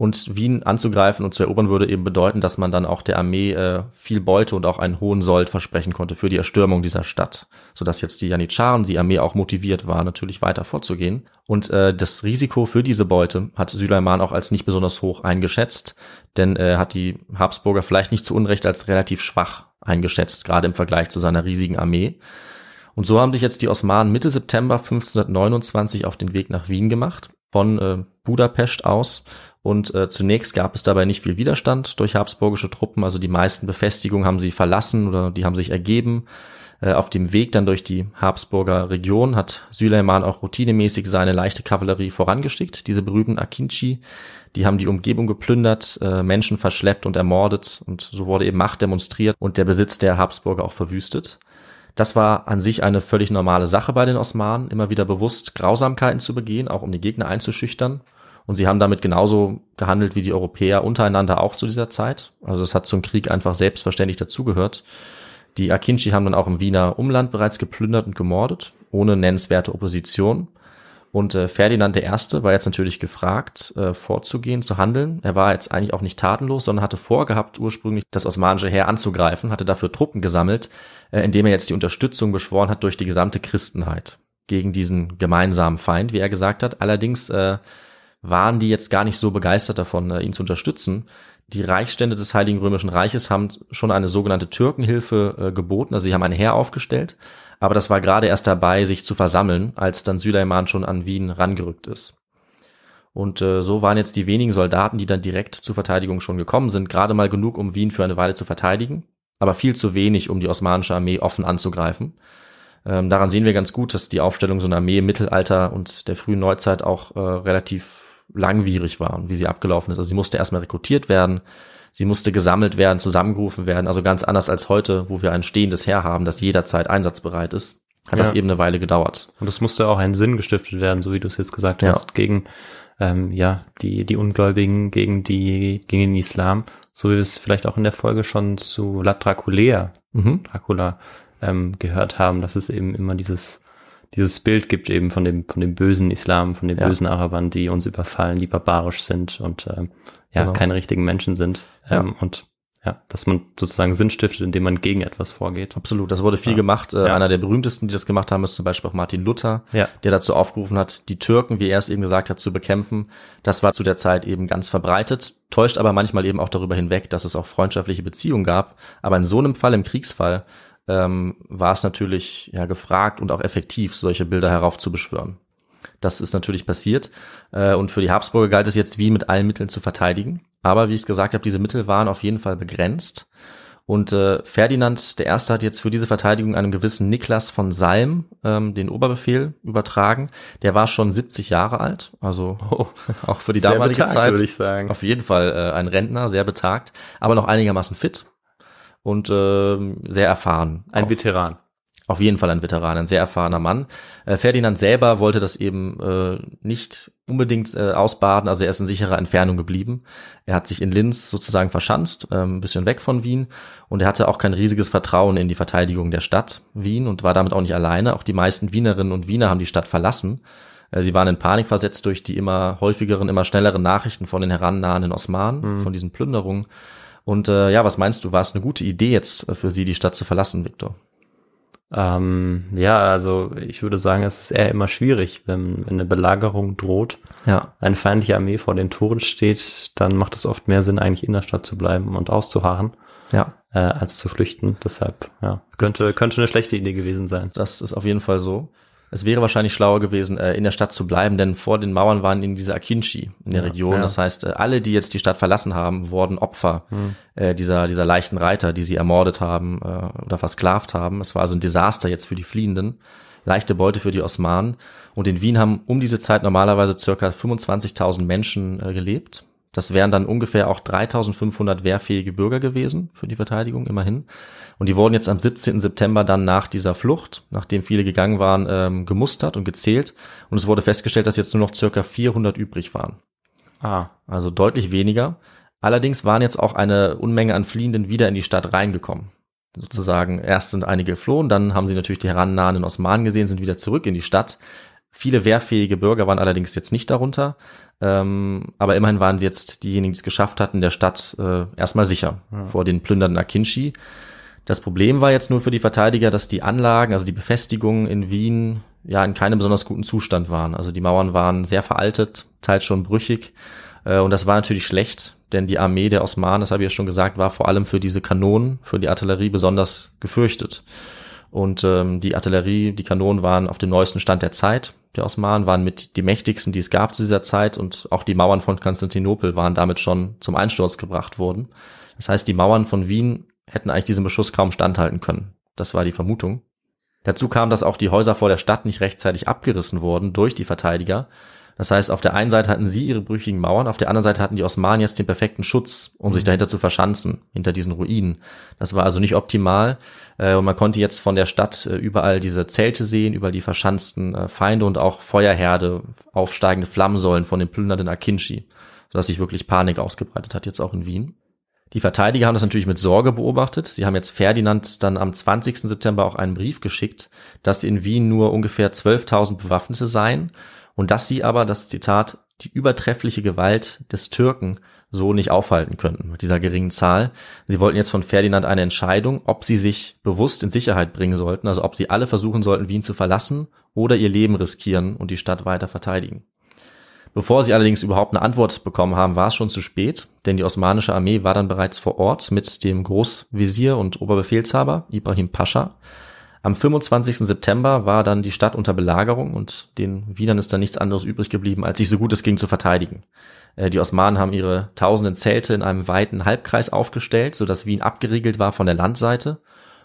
Und Wien anzugreifen und zu erobern würde eben bedeuten, dass man dann auch der Armee äh, viel Beute und auch einen hohen Sold versprechen konnte für die Erstürmung dieser Stadt, sodass jetzt die Janitscharen, die Armee auch motiviert war, natürlich weiter vorzugehen. Und äh, das Risiko für diese Beute hat Süleyman auch als nicht besonders hoch eingeschätzt, denn er äh, hat die Habsburger vielleicht nicht zu Unrecht als relativ schwach eingeschätzt, gerade im Vergleich zu seiner riesigen Armee. Und so haben sich jetzt die Osmanen Mitte September 1529 auf den Weg nach Wien gemacht, von äh, Budapest aus und äh, zunächst gab es dabei nicht viel Widerstand durch habsburgische Truppen, also die meisten Befestigungen haben sie verlassen oder die haben sich ergeben. Äh, auf dem Weg dann durch die Habsburger Region hat Süleyman auch routinemäßig seine leichte Kavallerie vorangeschickt, diese berühmten Akinci. Die haben die Umgebung geplündert, äh, Menschen verschleppt und ermordet und so wurde eben Macht demonstriert und der Besitz der Habsburger auch verwüstet. Das war an sich eine völlig normale Sache bei den Osmanen, immer wieder bewusst Grausamkeiten zu begehen, auch um die Gegner einzuschüchtern. Und sie haben damit genauso gehandelt wie die Europäer untereinander auch zu dieser Zeit. Also das hat zum Krieg einfach selbstverständlich dazugehört. Die Akinci haben dann auch im Wiener Umland bereits geplündert und gemordet, ohne nennenswerte Opposition. Und äh, Ferdinand I. war jetzt natürlich gefragt, äh, vorzugehen, zu handeln. Er war jetzt eigentlich auch nicht tatenlos, sondern hatte vorgehabt, ursprünglich das osmanische Heer anzugreifen, hatte dafür Truppen gesammelt, äh, indem er jetzt die Unterstützung beschworen hat durch die gesamte Christenheit gegen diesen gemeinsamen Feind, wie er gesagt hat. Allerdings äh, waren die jetzt gar nicht so begeistert davon, äh, ihn zu unterstützen. Die Reichsstände des Heiligen Römischen Reiches haben schon eine sogenannte Türkenhilfe äh, geboten, also sie haben ein Heer aufgestellt, aber das war gerade erst dabei, sich zu versammeln, als dann Süleyman schon an Wien rangerückt ist. Und äh, so waren jetzt die wenigen Soldaten, die dann direkt zur Verteidigung schon gekommen sind, gerade mal genug, um Wien für eine Weile zu verteidigen, aber viel zu wenig, um die osmanische Armee offen anzugreifen. Ähm, daran sehen wir ganz gut, dass die Aufstellung so einer Armee im Mittelalter und der frühen Neuzeit auch äh, relativ langwierig war und wie sie abgelaufen ist. Also sie musste erstmal rekrutiert werden, sie musste gesammelt werden, zusammengerufen werden. Also ganz anders als heute, wo wir ein stehendes Heer haben, das jederzeit einsatzbereit ist, hat ja. das eben eine Weile gedauert. Und es musste auch ein Sinn gestiftet werden, so wie du es jetzt gesagt ja. hast, gegen ähm, ja die die Ungläubigen, gegen die gegen den Islam, so wie wir es vielleicht auch in der Folge schon zu La Draculea, mhm. Dracula ähm, gehört haben, dass es eben immer dieses dieses Bild gibt eben von dem, von dem bösen Islam, von den ja. bösen Arabern, die uns überfallen, die barbarisch sind und ähm, ja, genau. keine richtigen Menschen sind. Ähm, Und ja, dass man sozusagen Sinn stiftet, indem man gegen etwas vorgeht. Absolut, das wurde viel ja. gemacht. Äh, ja. Einer der berühmtesten, die das gemacht haben, ist zum Beispiel auch Martin Luther, ja. der dazu aufgerufen hat, die Türken, wie er es eben gesagt hat, zu bekämpfen. Das war zu der Zeit eben ganz verbreitet, täuscht aber manchmal eben auch darüber hinweg, dass es auch freundschaftliche Beziehungen gab. Aber in so einem Fall, im Kriegsfall, ähm, war es natürlich ja gefragt und auch effektiv, solche Bilder heraufzubeschwören. Das ist natürlich passiert. Äh, und für die Habsburger galt es jetzt, wie mit allen Mitteln zu verteidigen. Aber wie ich es gesagt habe, diese Mittel waren auf jeden Fall begrenzt. Und äh, Ferdinand I. hat jetzt für diese Verteidigung einem gewissen Niklas von Salm ähm, den Oberbefehl übertragen. Der war schon 70 Jahre alt, also oh, <laughs> auch für die damalige betagt, Zeit. Würde ich sagen. Auf jeden Fall äh, ein Rentner, sehr betagt, aber noch einigermaßen fit und äh, sehr erfahren. Ein auch. Veteran. Auf jeden Fall ein Veteran, ein sehr erfahrener Mann. Äh, Ferdinand selber wollte das eben äh, nicht unbedingt äh, ausbaden, also er ist in sicherer Entfernung geblieben. Er hat sich in Linz sozusagen verschanzt, äh, ein bisschen weg von Wien und er hatte auch kein riesiges Vertrauen in die Verteidigung der Stadt Wien und war damit auch nicht alleine. Auch die meisten Wienerinnen und Wiener haben die Stadt verlassen. Äh, sie waren in Panik versetzt durch die immer häufigeren, immer schnelleren Nachrichten von den herannahenden Osmanen, mhm. von diesen Plünderungen und äh, ja, was meinst du, war es eine gute Idee jetzt äh, für sie, die Stadt zu verlassen, Viktor? Ähm, ja, also ich würde sagen, es ist eher immer schwierig, wenn, wenn eine Belagerung droht, ja. eine feindliche Armee vor den Toren steht, dann macht es oft mehr Sinn, eigentlich in der Stadt zu bleiben und auszuharren, ja. äh, als zu flüchten. Deshalb, ja, könnte, könnte eine schlechte Idee gewesen sein. Das ist auf jeden Fall so. Es wäre wahrscheinlich schlauer gewesen, äh, in der Stadt zu bleiben, denn vor den Mauern waren eben diese Akinchi in der ja, Region. Ja. Das heißt, äh, alle, die jetzt die Stadt verlassen haben, wurden Opfer hm. Äh, dieser, dieser leichten Reiter, die sie ermordet haben oder versklavt haben. Es war also ein Desaster jetzt für die Fliehenden. Leichte Beute für die Osmanen. Und in Wien haben um diese Zeit normalerweise circa 25.000 Menschen gelebt. Das wären dann ungefähr auch 3500 wehrfähige Bürger gewesen für die Verteidigung, immerhin. Und die wurden jetzt am 17. September dann nach dieser Flucht, nachdem viele gegangen waren, ähm, gemustert und gezählt. Und es wurde festgestellt, dass jetzt nur noch circa 400 übrig waren. Ah. Also deutlich weniger. Allerdings waren jetzt auch eine Unmenge an Fliehenden wieder in die Stadt reingekommen. Sozusagen, erst sind einige geflohen, dann haben sie natürlich die herannahenden Osmanen gesehen, sind wieder zurück in die Stadt Viele wehrfähige Bürger waren allerdings jetzt nicht darunter. Ähm, aber immerhin waren sie jetzt diejenigen, die es geschafft hatten, der Stadt äh, erstmal sicher ja. vor den plündernden Akinchi. Das Problem war jetzt nur für die Verteidiger, dass die Anlagen, also die Befestigungen in Wien, ja in keinem besonders guten Zustand waren. Also die Mauern waren sehr veraltet, teils schon brüchig. Äh, und das war natürlich schlecht, denn die Armee der Osmanen, das habe ich ja schon gesagt, war vor allem für diese Kanonen, für die Artillerie besonders gefürchtet. Und ähm, die Artillerie, die Kanonen waren auf dem neuesten Stand der Zeit der Osmanen waren mit die mächtigsten, die es gab zu dieser Zeit und auch die Mauern von Konstantinopel waren damit schon zum Einsturz gebracht worden. Das heißt, die Mauern von Wien hätten eigentlich diesem Beschuss kaum standhalten können. Das war die Vermutung. Dazu kam, dass auch die Häuser vor der Stadt nicht rechtzeitig abgerissen wurden durch die Verteidiger. Das heißt, auf der einen Seite hatten sie ihre brüchigen Mauern, auf der anderen Seite hatten die Osmanen jetzt den perfekten Schutz, um mhm. sich dahinter zu verschanzen, hinter diesen Ruinen. Das war also nicht optimal. Äh, und man konnte jetzt von der Stadt äh, überall diese Zelte sehen, über die verschanzten äh, Feinde und auch Feuerherde, aufsteigende Flammensäulen von den plündernden Akinshi, sodass sich wirklich Panik ausgebreitet hat, jetzt auch in Wien. Die Verteidiger haben das natürlich mit Sorge beobachtet. Sie haben jetzt Ferdinand dann am 20. September auch einen Brief geschickt, dass in Wien nur ungefähr 12.000 Bewaffnete seien und dass sie aber, das Zitat, die übertreffliche Gewalt des Türken so nicht aufhalten könnten mit dieser geringen Zahl. Sie wollten jetzt von Ferdinand eine Entscheidung, ob sie sich bewusst in Sicherheit bringen sollten, also ob sie alle versuchen sollten, Wien zu verlassen oder ihr Leben riskieren und die Stadt weiter verteidigen. Bevor sie allerdings überhaupt eine Antwort bekommen haben, war es schon zu spät, denn die osmanische Armee war dann bereits vor Ort mit dem Großvezier und Oberbefehlshaber Ibrahim Pascha. Am 25. September war dann die Stadt unter Belagerung und den Wienern ist dann nichts anderes übrig geblieben, als sich so gut es ging zu verteidigen. Äh, die Osmanen haben ihre tausenden Zelte in einem weiten Halbkreis aufgestellt, sodass Wien abgeriegelt war von der Landseite.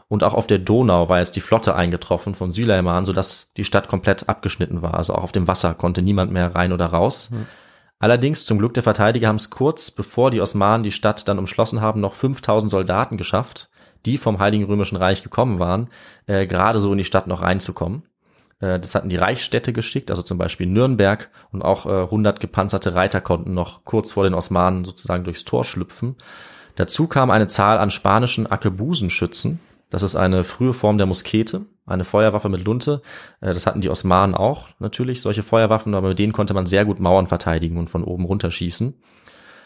Und auch auf der Donau war jetzt die Flotte eingetroffen von Süleyman, sodass die Stadt komplett abgeschnitten war. Also auch auf dem Wasser konnte niemand mehr rein oder raus. Mhm. Allerdings, zum Glück der Verteidiger, haben es kurz bevor die Osmanen die Stadt dann umschlossen haben, noch 5000 Soldaten geschafft, die vom Heiligen Römischen Reich gekommen waren, äh, gerade so in die Stadt noch reinzukommen. Äh, das hatten die Reichsstädte geschickt, also zum Beispiel Nürnberg und auch 100 äh, gepanzerte Reiter konnten noch kurz vor den Osmanen sozusagen durchs Tor schlüpfen. Dazu kam eine Zahl an spanischen Akebusenschützen. Das ist eine frühe Form der Muskete, eine Feuerwaffe mit Lunte. Äh, das hatten die Osmanen auch natürlich, solche Feuerwaffen, aber mit denen konnte man sehr gut Mauern verteidigen und von oben runterschießen.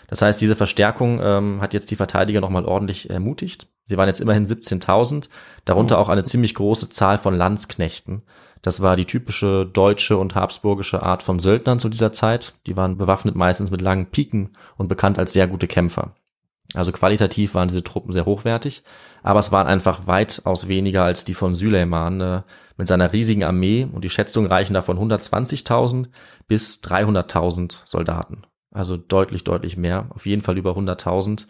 Das heißt, diese Verstärkung ähm, hat jetzt die Verteidiger nochmal ordentlich ermutigt. Sie waren jetzt immerhin 17.000, darunter oh. auch eine ziemlich große Zahl von Landsknechten. Das war die typische deutsche und habsburgische Art von Söldnern zu dieser Zeit. Die waren bewaffnet meistens mit langen Piken und bekannt als sehr gute Kämpfer. Also qualitativ waren diese Truppen sehr hochwertig, aber es waren einfach weitaus weniger als die von Süleyman äh, mit seiner riesigen Armee und die Schätzungen reichen davon 120.000 bis 300.000 Soldaten. Also deutlich, deutlich mehr, auf jeden Fall über 100.000.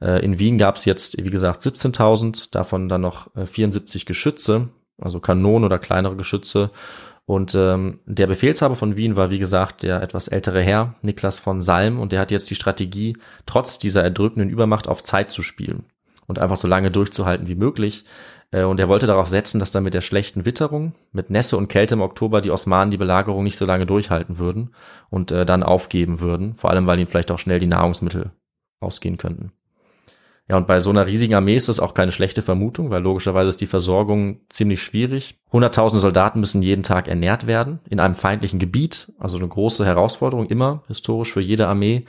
Äh, in Wien gab es jetzt, wie gesagt, 17.000, davon dann noch 74 äh, Geschütze, also Kanonen oder kleinere Geschütze. Und ähm, der Befehlshaber von Wien war, wie gesagt, der etwas ältere Herr, Niklas von Salm, und der hat jetzt die Strategie, trotz dieser erdrückenden Übermacht auf Zeit zu spielen und einfach so lange durchzuhalten wie möglich. Äh, und er wollte darauf setzen, dass dann mit der schlechten Witterung, mit Nässe und Kälte im Oktober die Osmanen die Belagerung nicht so lange durchhalten würden und äh, dann aufgeben würden, vor allem weil ihnen vielleicht auch schnell die Nahrungsmittel ausgehen könnten. Ja, und bei so einer riesigen Armee ist das auch keine schlechte Vermutung, weil logischerweise ist die Versorgung ziemlich schwierig. Hunderttausende Soldaten müssen jeden Tag ernährt werden in einem feindlichen Gebiet, also eine große Herausforderung immer historisch für jede Armee.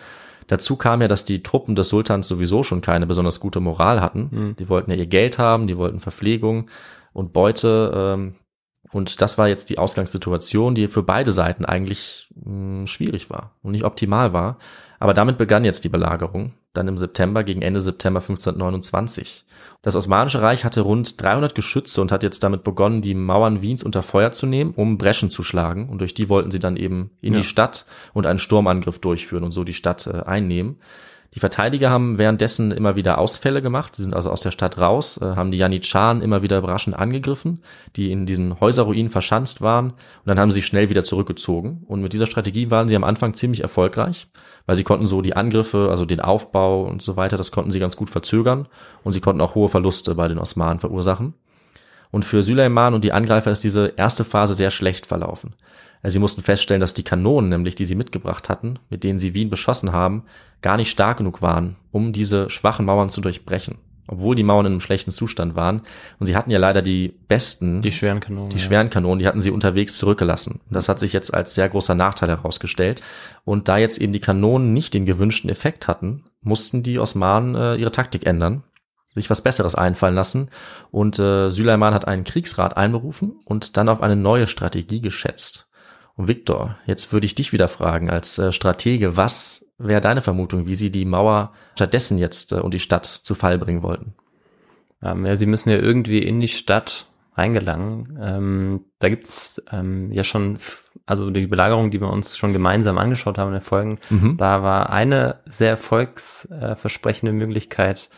Dazu kam ja, dass die Truppen des Sultans sowieso schon keine besonders gute Moral hatten. Mhm. Die wollten ja ihr Geld haben, die wollten Verpflegung und Beute. Ähm, und das war jetzt die Ausgangssituation, die für beide Seiten eigentlich mh, hm, schwierig war und nicht optimal war. Aber damit begann jetzt die Belagerung dann im September, gegen Ende September 1529. Das Osmanische Reich hatte rund 300 Geschütze und hat jetzt damit begonnen, die Mauern Wiens unter Feuer zu nehmen, um Breschen zu schlagen. Und durch die wollten sie dann eben in ja. die Stadt und einen Sturmangriff durchführen und so die Stadt äh, einnehmen. Die Verteidiger haben währenddessen immer wieder Ausfälle gemacht. Sie sind also aus der Stadt raus, äh, haben die Janitscharen immer wieder überraschend angegriffen, die in diesen Häuserruinen verschanzt waren. Und dann haben sie sich schnell wieder zurückgezogen. Und mit dieser Strategie waren sie am Anfang ziemlich erfolgreich, weil sie konnten so die Angriffe, also den Aufbau und so weiter, das konnten sie ganz gut verzögern. Und sie konnten auch hohe Verluste bei den Osmanen verursachen. Und für Süleyman und die Angreifer ist diese erste Phase sehr schlecht verlaufen. Also sie mussten feststellen, dass die Kanonen, nämlich die sie mitgebracht hatten, mit denen sie Wien beschossen haben, gar nicht stark genug waren, um diese schwachen Mauern zu durchbrechen. Obwohl die Mauern in einem schlechten Zustand waren. Und sie hatten ja leider die besten, die schweren Kanonen, die ja. schweren Kanonen, die hatten sie unterwegs zurückgelassen. Und das hat sich jetzt als sehr großer Nachteil herausgestellt. Und da jetzt eben die Kanonen nicht den gewünschten Effekt hatten, mussten die Osmanen äh, ihre Taktik ändern sich was Besseres einfallen lassen. Und äh, Süleyman hat einen Kriegsrat einberufen und dann auf eine neue Strategie geschätzt. Victor, jetzt würde ich dich wieder fragen als äh, Stratege, was wäre deine Vermutung, wie sie die Mauer stattdessen jetzt äh, und die Stadt zu Fall bringen wollten? Ähm, ja, sie müssen ja irgendwie in die Stadt reingelangen. Ähm, da gibt's ähm, ja schon, also die Belagerung, die wir uns schon gemeinsam angeschaut haben in den Folgen, mhm. da war eine sehr erfolgsversprechende Möglichkeit,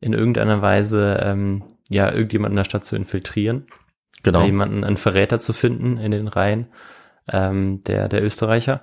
in irgendeiner Weise ähm, ja irgendjemanden in der Stadt zu infiltrieren. Genau. Jemanden, einen Verräter zu finden in den Reihen ähm, der, der Österreicher.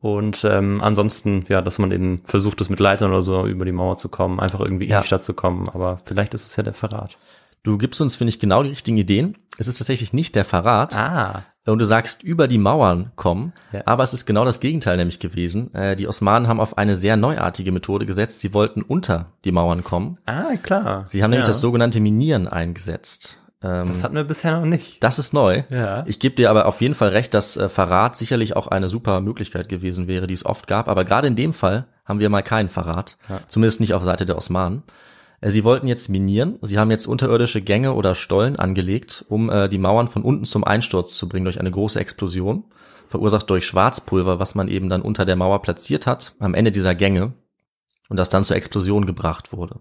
Und ähm, ansonsten, ja, dass man eben versucht, es mit Leitern oder so über die Mauer zu kommen, einfach irgendwie ja. in die Stadt zu kommen. Aber vielleicht ist es ja der Verrat. Du gibst uns, finde ich, genau die richtigen Ideen. Es ist tatsächlich nicht der Verrat. Ah. Und du sagst, über die Mauern kommen. Ja. Aber es ist genau das Gegenteil nämlich gewesen. Äh, die Osmanen haben auf eine sehr neuartige Methode gesetzt. Sie wollten unter die Mauern kommen. Ah, klar. Sie haben ja. nämlich das sogenannte Minieren eingesetzt. Ähm, das hatten wir bisher noch nicht. Das ist neu. Ja. Ich gebe dir aber auf jeden Fall recht, dass äh, Verrat sicherlich auch eine super Möglichkeit gewesen wäre, die es oft gab. Aber gerade in dem Fall haben wir mal keinen Verrat. Ja. Zumindest nicht auf Seite der Osmanen. Äh, sie wollten jetzt minieren. Sie haben jetzt unterirdische Gänge oder Stollen angelegt, um äh, die Mauern von unten zum Einsturz zu bringen durch eine große Explosion, verursacht durch Schwarzpulver, was man eben dann unter der Mauer platziert hat, am Ende dieser Gänge, und das dann zur Explosion gebracht wurde.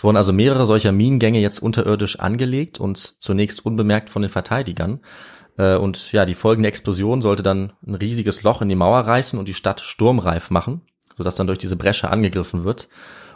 Es wurden also mehrere solcher Minengänge jetzt unterirdisch angelegt und zunächst unbemerkt von den Verteidigern. Äh, und ja, die folgende Explosion sollte dann ein riesiges Loch in die Mauer reißen und die Stadt sturmreif machen, sodass dann durch diese Bresche angegriffen wird.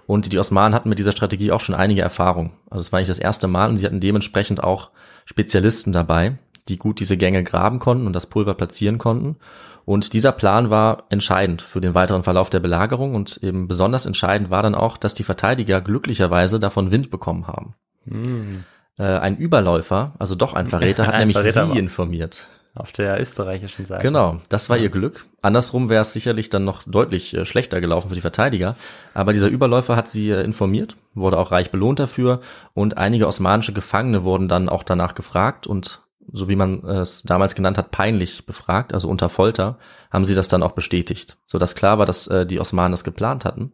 Und die Osmanen hatten mit dieser Strategie auch schon einige Erfahrung. Also es war nicht das erste Mal und sie hatten dementsprechend auch Spezialisten dabei, die gut diese Gänge graben konnten und das Pulver platzieren konnten. Und dieser Plan war entscheidend für den weiteren Verlauf der Belagerung und eben besonders entscheidend war dann auch, dass die Verteidiger glücklicherweise davon Wind bekommen haben. Hm. Äh, ein Überläufer, also doch ein Verräter, <laughs> hat ein nämlich Verräter sie informiert. Auf der österreichischen Seite. Genau, das war ihr Glück. Andersrum wäre es sicherlich dann noch deutlich äh, schlechter gelaufen für die Verteidiger. Aber dieser Überläufer hat sie äh, informiert, wurde auch reich belohnt dafür und einige osmanische Gefangene wurden dann auch danach gefragt und so wie man es damals genannt hat, peinlich befragt, also unter Folter, haben sie das dann auch bestätigt, sodass klar war, dass äh, die Osmanen das geplant hatten.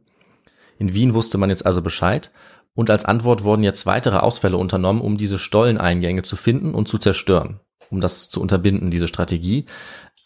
In Wien wusste man jetzt also Bescheid und als Antwort wurden jetzt weitere Ausfälle unternommen, um diese Stolleneingänge zu finden und zu zerstören, um das zu unterbinden, diese Strategie.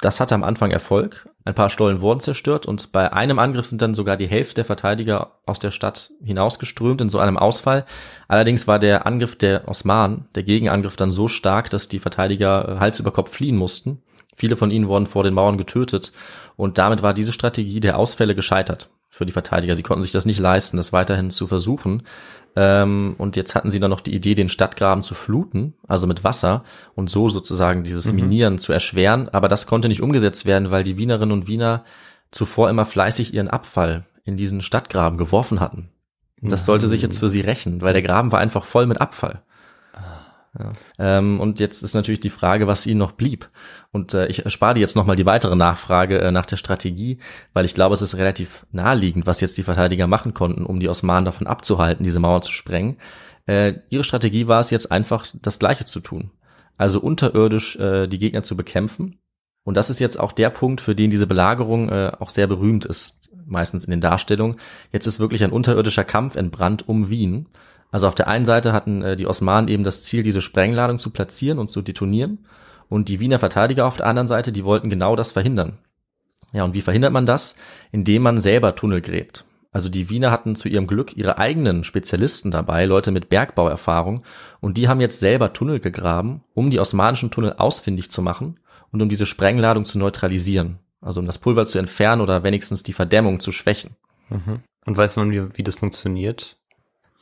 Das hatte am Anfang Erfolg. Ein paar Stollen wurden zerstört und bei einem Angriff sind dann sogar die Hälfte der Verteidiger aus der Stadt hinausgeströmt in so einem Ausfall. Allerdings war der Angriff der Osmanen, der Gegenangriff dann so stark, dass die Verteidiger äh, Hals über Kopf fliehen mussten. Viele von ihnen wurden vor den Mauern getötet und damit war diese Strategie der Ausfälle gescheitert für die Verteidiger. Sie konnten sich das nicht leisten, das weiterhin zu versuchen. Ähm, und jetzt hatten sie dann noch die Idee, den Stadtgraben zu fluten, also mit Wasser und so sozusagen dieses mhm. Minieren zu erschweren. Aber das konnte nicht umgesetzt werden, weil die Wienerinnen und Wiener zuvor immer fleißig ihren Abfall in diesen Stadtgraben geworfen hatten. Das sollte sich jetzt für sie rächen, weil der Graben war einfach voll mit Abfall. Ähm, und jetzt ist natürlich die Frage, was ihnen noch blieb. Und äh, ich erspare dir jetzt nochmal die weitere Nachfrage äh, nach der Strategie, weil ich glaube, es ist relativ naheliegend, was jetzt die Verteidiger machen konnten, um die Osmanen davon abzuhalten, diese Mauer zu sprengen. Äh, ihre Strategie war es jetzt einfach, das Gleiche zu tun. Also unterirdisch äh, die Gegner zu bekämpfen. Und das ist jetzt auch der Punkt, für den diese Belagerung äh, auch sehr berühmt ist, meistens in den Darstellungen. Jetzt ist wirklich ein unterirdischer Kampf entbrannt um Wien. Also auf der einen Seite hatten äh, die Osmanen eben das Ziel, diese Sprengladung zu platzieren und zu detonieren. Und die Wiener Verteidiger auf der anderen Seite, die wollten genau das verhindern. Ja, und wie verhindert man das? Indem man selber Tunnel gräbt. Also die Wiener hatten zu ihrem Glück ihre eigenen Spezialisten dabei, Leute mit Bergbauerfahrung, und die haben jetzt selber Tunnel gegraben, um die osmanischen Tunnel ausfindig zu machen und um diese Sprengladung zu neutralisieren. Also um das Pulver zu entfernen oder wenigstens die Verdämmung zu schwächen. Mhm. Und weiß man, wie, wie das funktioniert?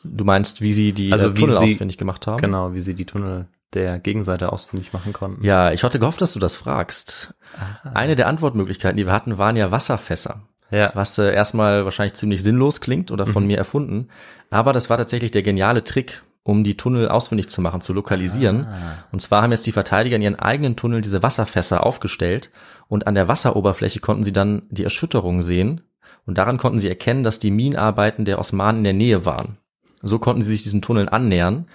Du meinst, wie sie die äh, also, Tunnel sie, ausfindig gemacht haben? Genau, wie sie die Tunnel der Gegenseite ausfindig machen konnten. Ja, ich hatte gehofft, dass du das fragst. Aha. Eine der Antwortmöglichkeiten, die wir hatten, waren ja Wasserfässer. Ja. Was äh, erstmal wahrscheinlich ziemlich sinnlos klingt oder von mhm. mir erfunden. Aber das war tatsächlich der geniale Trick, um die Tunnel ausfindig zu machen, zu lokalisieren. Ah. Und zwar haben jetzt die Verteidiger in ihren eigenen Tunnel diese Wasserfässer aufgestellt und an der Wasseroberfläche konnten sie dann die Erschütterung sehen. Und daran konnten sie erkennen, dass die Minenarbeiten der Osmanen in der Nähe waren. So konnten sie sich diesen Tunneln annähern.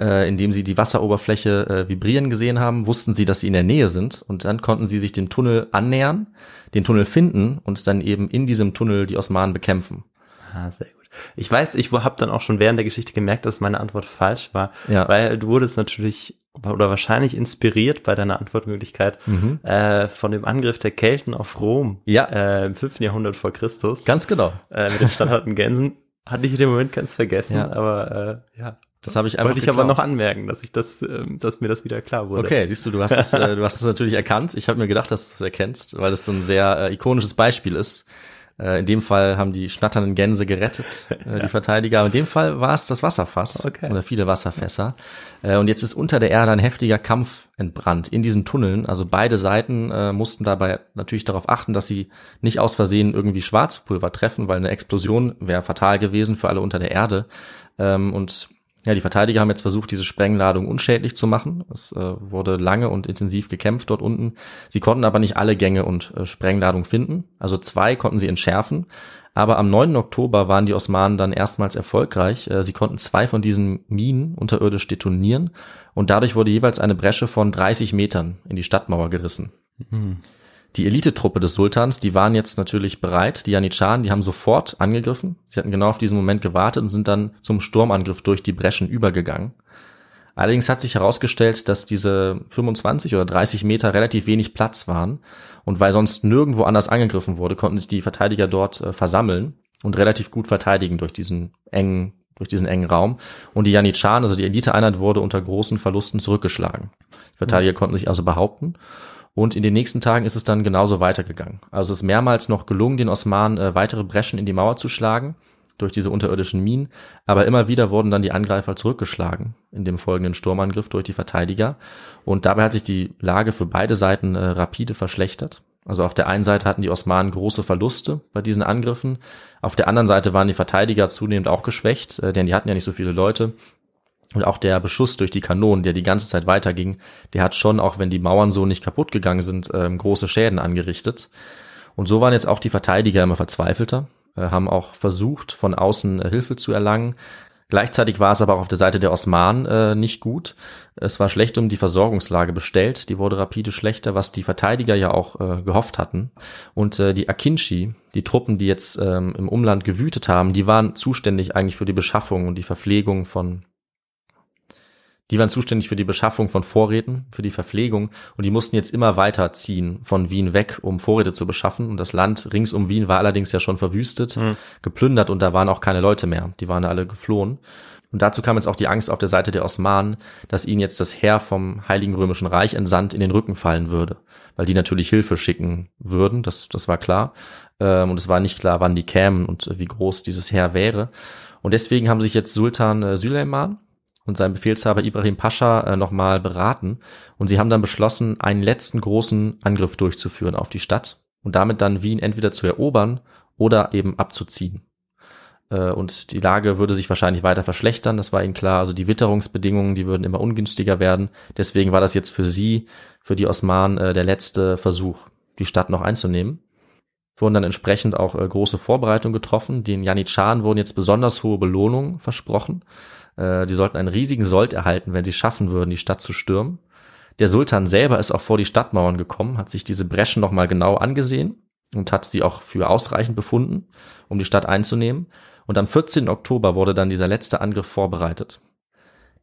Äh, indem sie die Wasseroberfläche äh, vibrieren gesehen haben, wussten sie, dass sie in der Nähe sind und dann konnten sie sich dem Tunnel annähern, den Tunnel finden und dann eben in diesem Tunnel die Osmanen bekämpfen. Ah, sehr gut. Ich weiß, ich habe dann auch schon während der Geschichte gemerkt, dass meine Antwort falsch war, ja. weil du wurdest natürlich oder wahrscheinlich inspiriert bei deiner Antwortmöglichkeit mhm. äh, von dem Angriff der Kelten auf Rom ja. äh, im 5. Jahrhundert vor Christus. Ganz genau. Äh, mit den <laughs> Standorten Gänsen. Hatte ich in dem Moment ganz vergessen, ja. aber äh, ja. Das habe ich einfach. Wollte ich geklaut. aber noch anmerken, dass ich das, äh, dass mir das wieder klar wurde. Okay, siehst du, du hast es, äh, du hast es natürlich erkannt. Ich habe mir gedacht, dass du es das erkennst, weil es so ein sehr äh, ikonisches Beispiel ist. Äh, in dem Fall haben die schnatternden Gänse gerettet, <laughs> äh, ja. die Verteidiger. In dem Fall war es das Wasserfass okay. oder viele Wasserfässer. Äh, und jetzt ist unter der Erde ein heftiger Kampf entbrannt in diesen Tunneln. Also beide Seiten mussten dabei natürlich darauf achten, dass sie nicht aus Versehen irgendwie Schwarzpulver treffen, weil eine Explosion wäre fatal gewesen für alle unter der Erde. Ähm, und ja, die Verteidiger haben jetzt versucht, diese Sprengladung unschädlich zu machen. Es äh, wurde lange und intensiv gekämpft dort unten. Sie konnten aber nicht alle Gänge und äh, Sprengladung finden. Also zwei konnten sie entschärfen. Aber am 9. Oktober waren die Osmanen dann erstmals erfolgreich. Äh, sie konnten zwei von diesen Minen unterirdisch detonieren und dadurch wurde jeweils eine Bresche von 30 Metern in die Stadtmauer gerissen. Mhm die Elitetruppe des Sultans, die waren jetzt natürlich bereit, die Janitscharen, die haben sofort angegriffen. Sie hatten genau auf diesen Moment gewartet und sind dann zum Sturmangriff durch die Breschen übergegangen. Allerdings hat sich herausgestellt, dass diese 25 oder 30 Meter relativ wenig Platz waren. Und weil sonst nirgendwo anders angegriffen wurde, konnten sich die Verteidiger dort äh, versammeln und relativ gut verteidigen durch diesen engen, durch diesen engen Raum. Und die Janitscharen, also die Eliteeinheit, wurde unter großen Verlusten zurückgeschlagen. Die Verteidiger mhm. konnten sich also behaupten. Und in den nächsten Tagen ist es dann genauso weitergegangen. Also es ist mehrmals noch gelungen, den Osmanen äh, weitere Breschen in die Mauer zu schlagen durch diese unterirdischen Minen, aber immer wieder wurden dann die Angreifer zurückgeschlagen in dem folgenden Sturmangriff durch die Verteidiger. Und dabei hat sich die Lage für beide Seiten äh, rapide verschlechtert. Also auf der einen Seite hatten die Osmanen große Verluste bei diesen Angriffen, auf der anderen Seite waren die Verteidiger zunehmend auch geschwächt, äh, denn die hatten ja nicht so viele Leute und auch der Beschuss durch die Kanonen, der die ganze Zeit weiterging, der hat schon, auch wenn die Mauern so nicht kaputt gegangen sind, ähm, große Schäden angerichtet. Und so waren jetzt auch die Verteidiger immer verzweifelter, äh, haben auch versucht, von außen äh, Hilfe zu erlangen. Gleichzeitig war es aber auch auf der Seite der Osmanen äh, nicht gut. Es war schlecht um die Versorgungslage bestellt. Die wurde rapide schlechter, was die Verteidiger ja auch äh, gehofft hatten. Und äh, die Akinchi, die Truppen, die jetzt ähm, im Umland gewütet haben, die waren zuständig eigentlich für die Beschaffung und die Verpflegung von die waren zuständig für die Beschaffung von Vorräten, für die Verpflegung und die mussten jetzt immer weiter ziehen von Wien weg, um Vorräte zu beschaffen. Und das Land rings um Wien war allerdings ja schon verwüstet, mhm. geplündert und da waren auch keine Leute mehr. Die waren alle geflohen. Und dazu kam jetzt auch die Angst auf der Seite der Osmanen, dass ihnen jetzt das Heer vom Heiligen Römischen Reich entsandt in den Rücken fallen würde, weil die natürlich Hilfe schicken würden, das, das war klar. Ähm, und es war nicht klar, wann die kämen und wie groß dieses Heer wäre. Und deswegen haben sich jetzt Sultan äh, Süleyman, und sein Befehlshaber Ibrahim Pascha äh, nochmal beraten. Und sie haben dann beschlossen, einen letzten großen Angriff durchzuführen auf die Stadt und damit dann Wien entweder zu erobern oder eben abzuziehen. Äh, und die Lage würde sich wahrscheinlich weiter verschlechtern, das war ihnen klar. Also die Witterungsbedingungen, die würden immer ungünstiger werden. Deswegen war das jetzt für sie, für die Osmanen, äh, der letzte Versuch, die Stadt noch einzunehmen wurden dann entsprechend auch äh, große Vorbereitungen getroffen. Den Janitscharen wurden jetzt besonders hohe Belohnungen versprochen. Äh, die sollten einen riesigen Sold erhalten, wenn sie schaffen würden, die Stadt zu stürmen. Der Sultan selber ist auch vor die Stadtmauern gekommen, hat sich diese Breschen nochmal genau angesehen und hat sie auch für ausreichend befunden, um die Stadt einzunehmen. Und am 14. Oktober wurde dann dieser letzte Angriff vorbereitet.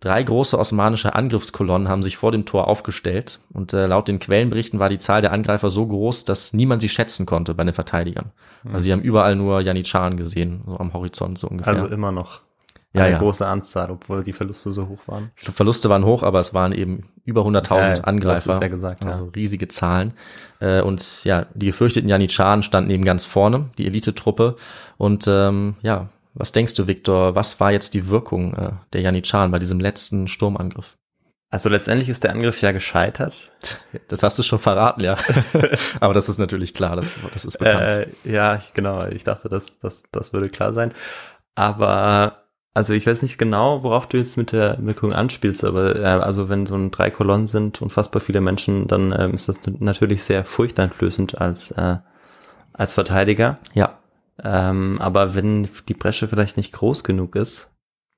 Drei große osmanische Angriffskolonnen haben sich vor dem Tor aufgestellt und äh, laut den Quellenberichten war die Zahl der Angreifer so groß, dass niemand sie schätzen konnte bei den Verteidigern. Also sie haben überall nur Janitscharen gesehen, so am Horizont so ungefähr. Also immer noch ja, eine ja. große Anzahl, obwohl die Verluste so hoch waren. Verluste waren hoch, aber es waren eben über 100.000 äh, Angreifer. Das ja gesagt, also ja. riesige Zahlen. Äh, und ja, die gefürchteten Janitscharen standen eben ganz vorne, die Elitetruppe. Und ähm, ja, was denkst du, Viktor, was war jetzt die Wirkung äh, der Janitscharen bei diesem letzten Sturmangriff? Also letztendlich ist der Angriff ja gescheitert. Das hast du schon verraten, ja. <laughs> Aber das ist natürlich klar, das, das ist bekannt. Äh, ja, genau. Ich dachte, das, das, das würde klar sein. Aber also ich weiß nicht genau, worauf du jetzt mit der Wirkung anspielst, aber äh, also wenn so ein drei Kolonnen sind, unfassbar viele Menschen, dann ähm, ist das natürlich sehr furchteinflößend als äh, als Verteidiger. Ja. Ähm, aber wenn die Bresche vielleicht nicht groß genug ist,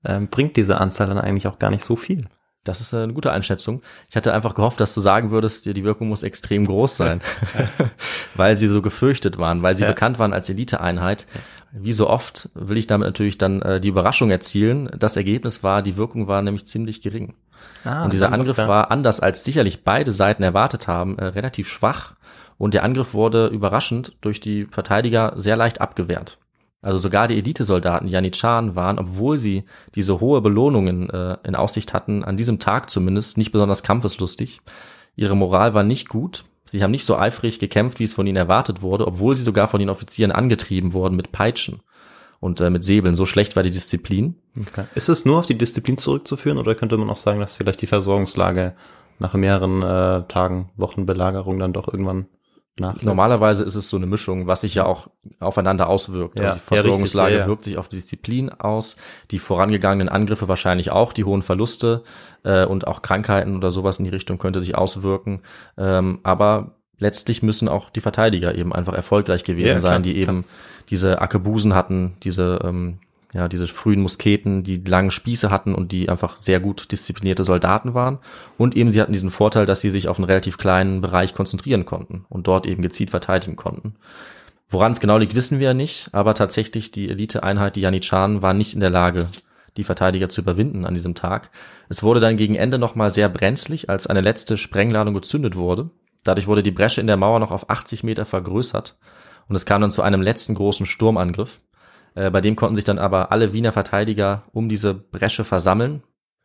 ähm, bringt diese Anzahl dann eigentlich auch gar nicht so viel. Das ist eine gute Einschätzung. Ich hatte einfach gehofft, dass du sagen würdest, die Wirkung muss extrem groß sein, <laughs> <laughs> weil sie so gefürchtet waren, weil sie ja. bekannt waren als Eliteeinheit. Wie so oft will ich damit natürlich dann äh, die Überraschung erzielen. Das Ergebnis war, die Wirkung war nämlich ziemlich gering. Ah, und dieser Angriff war anders als sicherlich beide Seiten erwartet haben, äh, relativ schwach. Und der Angriff wurde überraschend durch die Verteidiger sehr leicht abgewehrt. Also sogar die Elitesoldaten Janitscharen waren, obwohl sie diese hohe Belohnungen äh, in Aussicht hatten, an diesem Tag zumindest nicht besonders kampfeslustig. Ihre Moral war nicht gut. Sie haben nicht so eifrig gekämpft, wie es von ihnen erwartet wurde, obwohl sie sogar von den Offizieren angetrieben wurden mit Peitschen und äh, mit Säbeln. So schlecht war die Disziplin. Okay. Ist es nur auf die Disziplin zurückzuführen oder könnte man auch sagen, dass vielleicht die Versorgungslage nach mehreren äh, Tagen, Wochen Belagerung dann doch irgendwann nachlässt. Normalerweise ist es so eine Mischung, was sich ja auch aufeinander auswirkt. Ja, also die Versorgungslage ja, richtig, ja, wirkt sich auf die Disziplin aus, die vorangegangenen Angriffe wahrscheinlich auch, die hohen Verluste äh, und auch Krankheiten oder sowas in die Richtung könnte sich auswirken. Ähm, aber letztlich müssen auch die Verteidiger eben einfach erfolgreich gewesen sein, die eben diese Akebusen hatten, diese ähm, ja, diese frühen Musketen, die lange Spieße hatten und die einfach sehr gut disziplinierte Soldaten waren. Und eben sie hatten diesen Vorteil, dass sie sich auf einen relativ kleinen Bereich konzentrieren konnten und dort eben gezielt verteidigen konnten. Woran es genau liegt, wissen wir ja nicht, aber tatsächlich die Eliteeinheit, die Janitscharen, war nicht in der Lage, die Verteidiger zu überwinden an diesem Tag. Es wurde dann gegen Ende nochmal sehr brenzlig, als eine letzte Sprengladung gezündet wurde. Dadurch wurde die Bresche in der Mauer noch auf 80 Meter vergrößert und es kam dann zu einem letzten großen Sturmangriff, äh, bei dem konnten sich dann aber alle Wiener Verteidiger um diese Bresche versammeln.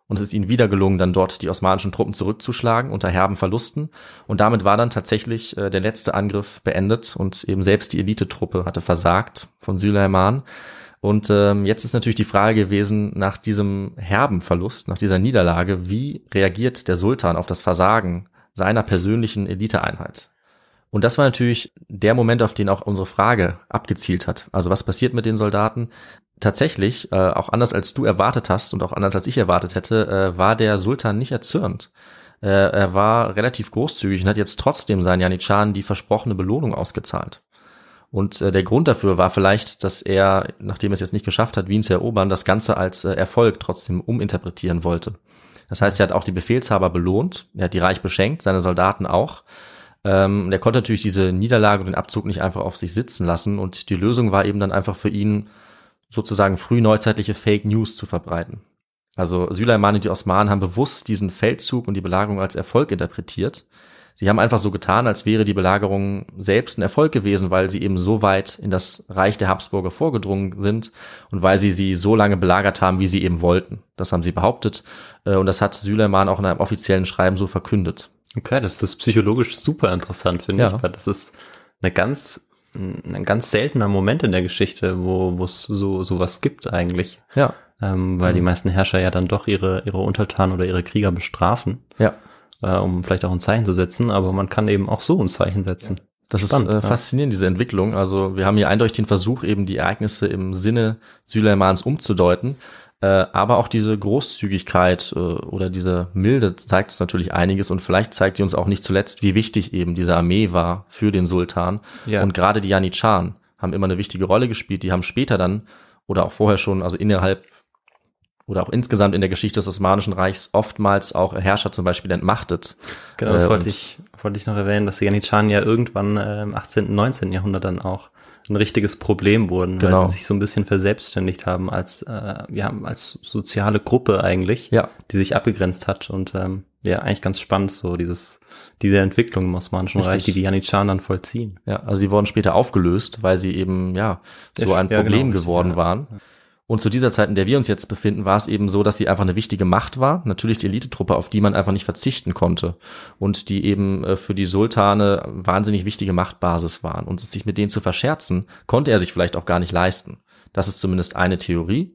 Und es ist ihnen wieder gelungen, dann dort die osmanischen Truppen zurückzuschlagen unter herben Verlusten. Und damit war dann tatsächlich äh, der letzte Angriff beendet und eben selbst die Elitetruppe hatte versagt von Süleyman. Und ähm, jetzt ist natürlich die Frage gewesen, nach diesem herben Verlust, nach dieser Niederlage, wie reagiert der Sultan auf das Versagen seiner persönlichen Eliteeinheit? Und das war natürlich der Moment, auf den auch unsere Frage abgezielt hat. Also was passiert mit den Soldaten? Tatsächlich, äh, auch anders als du erwartet hast und auch anders als ich erwartet hätte, äh, war der Sultan nicht erzürnt. Äh, er war relativ großzügig und hat jetzt trotzdem seinen Janitscharen die versprochene Belohnung ausgezahlt. Und äh, der Grund dafür war vielleicht, dass er, nachdem er es jetzt nicht geschafft hat, Wien zu erobern, das Ganze als äh, Erfolg trotzdem uminterpretieren wollte. Das heißt, er hat auch die Befehlshaber belohnt, er hat die Reich beschenkt, seine Soldaten auch ähm, der konnte natürlich diese Niederlage und den Abzug nicht einfach auf sich sitzen lassen und die Lösung war eben dann einfach für ihn sozusagen frühneuzeitliche Fake News zu verbreiten. Also Süleyman und die Osmanen haben bewusst diesen Feldzug und die Belagerung als Erfolg interpretiert. Sie haben einfach so getan, als wäre die Belagerung selbst ein Erfolg gewesen, weil sie eben so weit in das Reich der Habsburger vorgedrungen sind und weil sie sie so lange belagert haben, wie sie eben wollten. Das haben sie behauptet äh, und das hat Süleyman auch in einem offiziellen Schreiben so verkündet. Okay, das ist psychologisch super interessant, finde ja. ich, weil das ist eine ganz, ein ganz seltener Moment in der Geschichte, wo es so sowas gibt eigentlich. Ja. Ähm, weil mhm. die meisten Herrscher ja dann doch ihre, ihre Untertanen oder ihre Krieger bestrafen. Ja. Äh, um vielleicht auch ein Zeichen zu setzen, aber man kann eben auch so ein Zeichen setzen. Ja. Das Spannend, ist äh, ja. faszinierend, diese Entwicklung. Also wir haben hier eindeutig den Versuch, eben die Ereignisse im Sinne Süleimans umzudeuten. Äh, aber auch diese Großzügigkeit äh, oder diese Milde zeigt uns natürlich einiges und vielleicht zeigt sie uns auch nicht zuletzt, wie wichtig eben diese Armee war für den Sultan. Ja. Und gerade die Janitscharen haben immer eine wichtige Rolle gespielt. Die haben später dann oder auch vorher schon, also innerhalb oder auch insgesamt in der Geschichte des Osmanischen Reichs oftmals auch Herrscher zum Beispiel entmachtet. Genau, das äh, wollte, ich, wollte ich noch erwähnen, dass die Janitscharen ja irgendwann äh, im 18., 19. Jahrhundert dann auch ein richtiges Problem wurden, genau. weil sie sich so ein bisschen verselbstständigt haben als, äh, ja, als soziale Gruppe eigentlich, ja. die sich abgegrenzt hat und ähm, ja, eigentlich ganz spannend, so dieses, diese Entwicklung im Osmanischen Richtig. Reich, die die Janitscharen dann vollziehen. Ja, also sie wurden später aufgelöst, weil sie eben, ja, so ein ja, genau, Problem genau, geworden ja. waren. Und zu dieser Zeit, in der wir uns jetzt befinden, war es eben so, dass sie einfach eine wichtige Macht war. Natürlich die Elitetruppe, auf die man einfach nicht verzichten konnte. Und die eben äh, für die Sultane wahnsinnig wichtige Machtbasis waren. Und sich mit denen zu verscherzen, konnte er sich vielleicht auch gar nicht leisten. Das ist zumindest eine Theorie.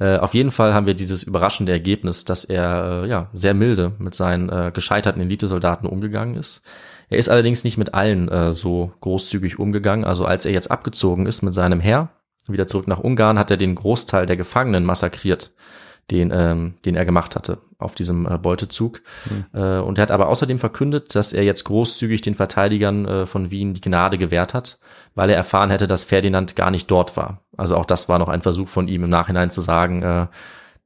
Äh, auf jeden Fall haben wir dieses überraschende Ergebnis, dass er äh, ja sehr milde mit seinen gescheiterten Elitesoldaten umgegangen ist. Er ist allerdings nicht mit allen so großzügig umgegangen. Also als er jetzt abgezogen ist mit seinem Herr, wieder zurück nach Ungarn, hat er den Großteil der Gefangenen massakriert, den, ähm, den er gemacht hatte auf diesem äh, Beutezug. Mhm. Äh, und er hat aber außerdem verkündet, dass er jetzt großzügig den Verteidigern äh, von Wien die Gnade gewährt hat, weil er erfahren hätte, dass Ferdinand gar nicht dort war. Also auch das war noch ein Versuch von ihm im Nachhinein zu sagen, äh,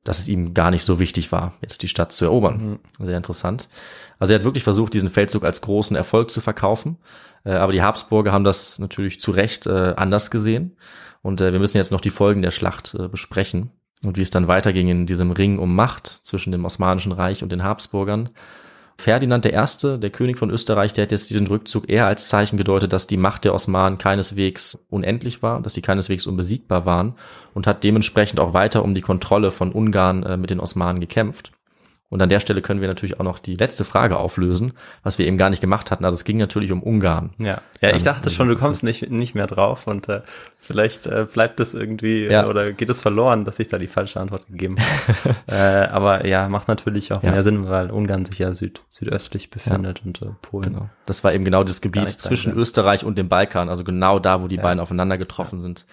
dass es ihm gar nicht so wichtig war, jetzt die Stadt zu erobern. Mhm. Sehr interessant. Also er hat wirklich versucht, diesen Feldzug als großen Erfolg zu verkaufen. Äh, aber die Habsburger haben das natürlich zu Recht äh, anders gesehen. Und äh, wir müssen jetzt noch die Folgen der Schlacht besprechen und wie es dann weiterging in diesem Ring um Macht zwischen dem Osmanischen Reich und den Habsburgern. Ferdinand I., der König von Österreich, der hat jetzt diesen Rückzug eher als Zeichen gedeutet, dass die Macht der Osmanen keineswegs unendlich war, dass sie keineswegs unbesiegbar waren und hat dementsprechend auch weiter um die Kontrolle von Ungarn mit den Osmanen gekämpft. Und an der Stelle können wir natürlich auch noch die letzte Frage auflösen, was wir eben gar nicht gemacht hatten. Also es ging natürlich um Ungarn. Ja, ja ich ähm, dachte schon, du kommst nicht, nicht mehr drauf und äh, vielleicht äh, bleibt es irgendwie ja. oder geht es verloren, dass ich da die falsche Antwort gegeben habe. <laughs> äh, aber ja, macht natürlich auch ja. mehr Sinn, weil Ungarn sich ja süd, südöstlich befindet ja. und äh, Polen. Genau. Das war eben genau das Gebiet zwischen Österreich und dem Balkan, also genau da, wo die beiden aufeinander getroffen sind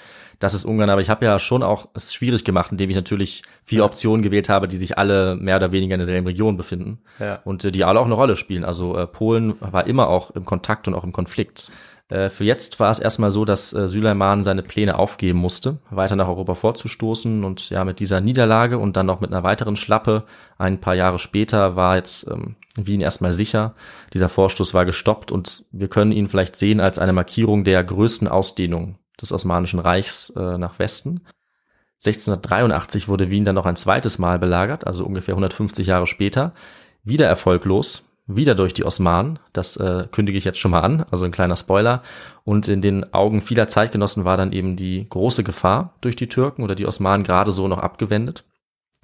das ist Ungarn. Aber ich habe ja schon auch es schwierig gemacht, indem ich natürlich vier Optionen gewählt habe, die sich alle mehr oder weniger in derselben Region befinden ja. und äh, die alle auch eine Rolle spielen. Also äh, Polen war immer auch im Kontakt und auch im Konflikt. Äh, für jetzt war es erstmal so, dass äh, Süleyman seine Pläne aufgeben musste, weiter nach Europa vorzustoßen und ja mit dieser Niederlage und dann noch mit einer weiteren Schlappe ein paar Jahre später war jetzt ähm, Wien erstmal sicher. Dieser Vorstoß war gestoppt und wir können ihn vielleicht sehen als eine Markierung der größten Ausdehnung des Osmanischen Reichs äh, nach Westen. 1683 wurde Wien dann noch ein zweites Mal belagert, also ungefähr 150 Jahre später. Wieder erfolglos, wieder durch die Osmanen. Das äh, kündige ich jetzt schon mal an, also ein kleiner Spoiler. Und in den Augen vieler Zeitgenossen war dann eben die große Gefahr durch die Türken oder die Osmanen gerade so noch abgewendet.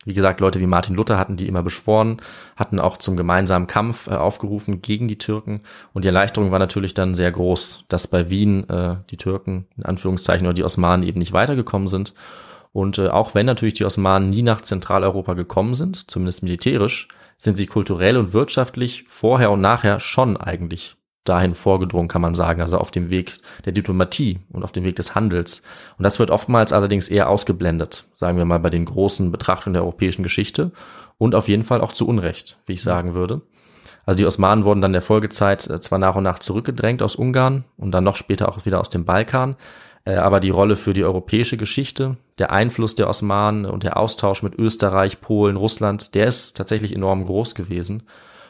Wie gesagt, Leute wie Martin Luther hatten die immer beschworen, hatten auch zum gemeinsamen Kampf äh, aufgerufen gegen die Türken. Und die Erleichterung war natürlich dann sehr groß, dass bei Wien äh, die Türken in Anführungszeichen oder die Osmanen eben nicht weitergekommen sind. Und äh, auch wenn natürlich die Osmanen nie nach Zentraleuropa gekommen sind, zumindest militärisch, sind sie kulturell und wirtschaftlich vorher und nachher schon eigentlich dahin vorgedrungen, kann man sagen, also auf dem Weg der Diplomatie und auf dem Weg des Handels. Und das wird oftmals allerdings eher ausgeblendet, sagen wir mal bei den großen Betrachtungen der europäischen Geschichte und auf jeden Fall auch zu Unrecht, wie ich sagen würde. Also die Osmanen wurden dann der Folgezeit äh, zwar nach und nach zurückgedrängt aus Ungarn und dann noch später auch wieder aus dem Balkan, äh, aber die Rolle für die europäische Geschichte, der Einfluss der Osmanen und der Austausch mit Österreich, Polen, Russland, der ist tatsächlich enorm groß gewesen.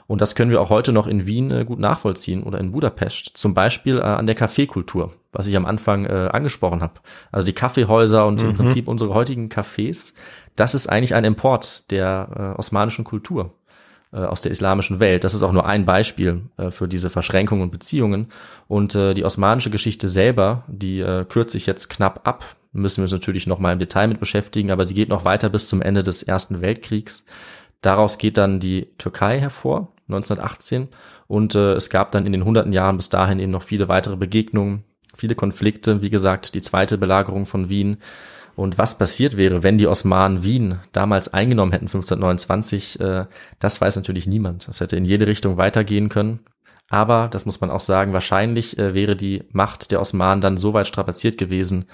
Und das können wir auch heute noch in Wien äh, gut nachvollziehen oder in Budapest, zum Beispiel äh, an der Kaffeekultur, was ich am Anfang äh, angesprochen habe. Also die Kaffeehäuser und mhm. im Prinzip unsere heutigen Cafés, das ist eigentlich ein Import der osmanischen Kultur aus der islamischen Welt. Das ist auch nur ein Beispiel äh, für diese Verschränkungen und Beziehungen. Und äh, die osmanische Geschichte selber, die äh, kürzt sich jetzt knapp ab. Müssen wir uns natürlich noch mal im Detail mit beschäftigen, aber sie geht noch weiter bis zum Ende des Ersten Weltkriegs. Daraus geht dann die Türkei hervor, 1918. Und äh, es gab dann in den hunderten Jahren bis dahin eben noch viele weitere Begegnungen, viele Konflikte. Wie gesagt, die zweite Belagerung von Wien. Und was passiert wäre, wenn die Osmanen Wien damals eingenommen hätten, 1529, äh, das weiß natürlich niemand. Das hätte in jede Richtung weitergehen können. Aber, das muss man auch sagen, wahrscheinlich äh, wäre die Macht der Osmanen dann so weit strapaziert gewesen,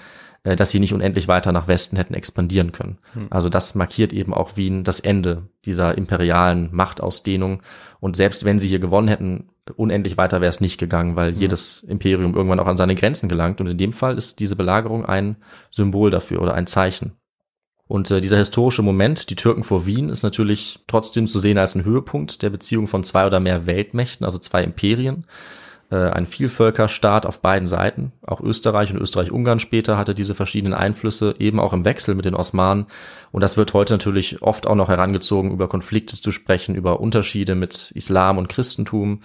äh, dass sie nicht unendlich weiter nach Westen hätten expandieren können. Hm. Also das markiert eben auch Wien das Ende dieser imperialen Machtausdehnung. Und selbst wenn sie hier gewonnen hätten, unendlich weiter wäre es nicht gegangen, weil hm. jedes Imperium irgendwann auch an seine Grenzen gelangt. Und in dem Fall ist diese Belagerung ein Symbol dafür oder ein Zeichen. Und äh, dieser historische Moment, die Türken vor Wien, ist natürlich trotzdem zu sehen als ein Höhepunkt der Beziehung von zwei oder mehr Weltmächten, also zwei Imperien äh, ein Vielvölkerstaat auf beiden Seiten. Auch Österreich und Österreich-Ungarn später hatte diese verschiedenen Einflüsse, eben auch im Wechsel mit den Osmanen. Und das wird heute natürlich oft auch noch herangezogen, über Konflikte zu sprechen, über Unterschiede mit Islam und Christentum.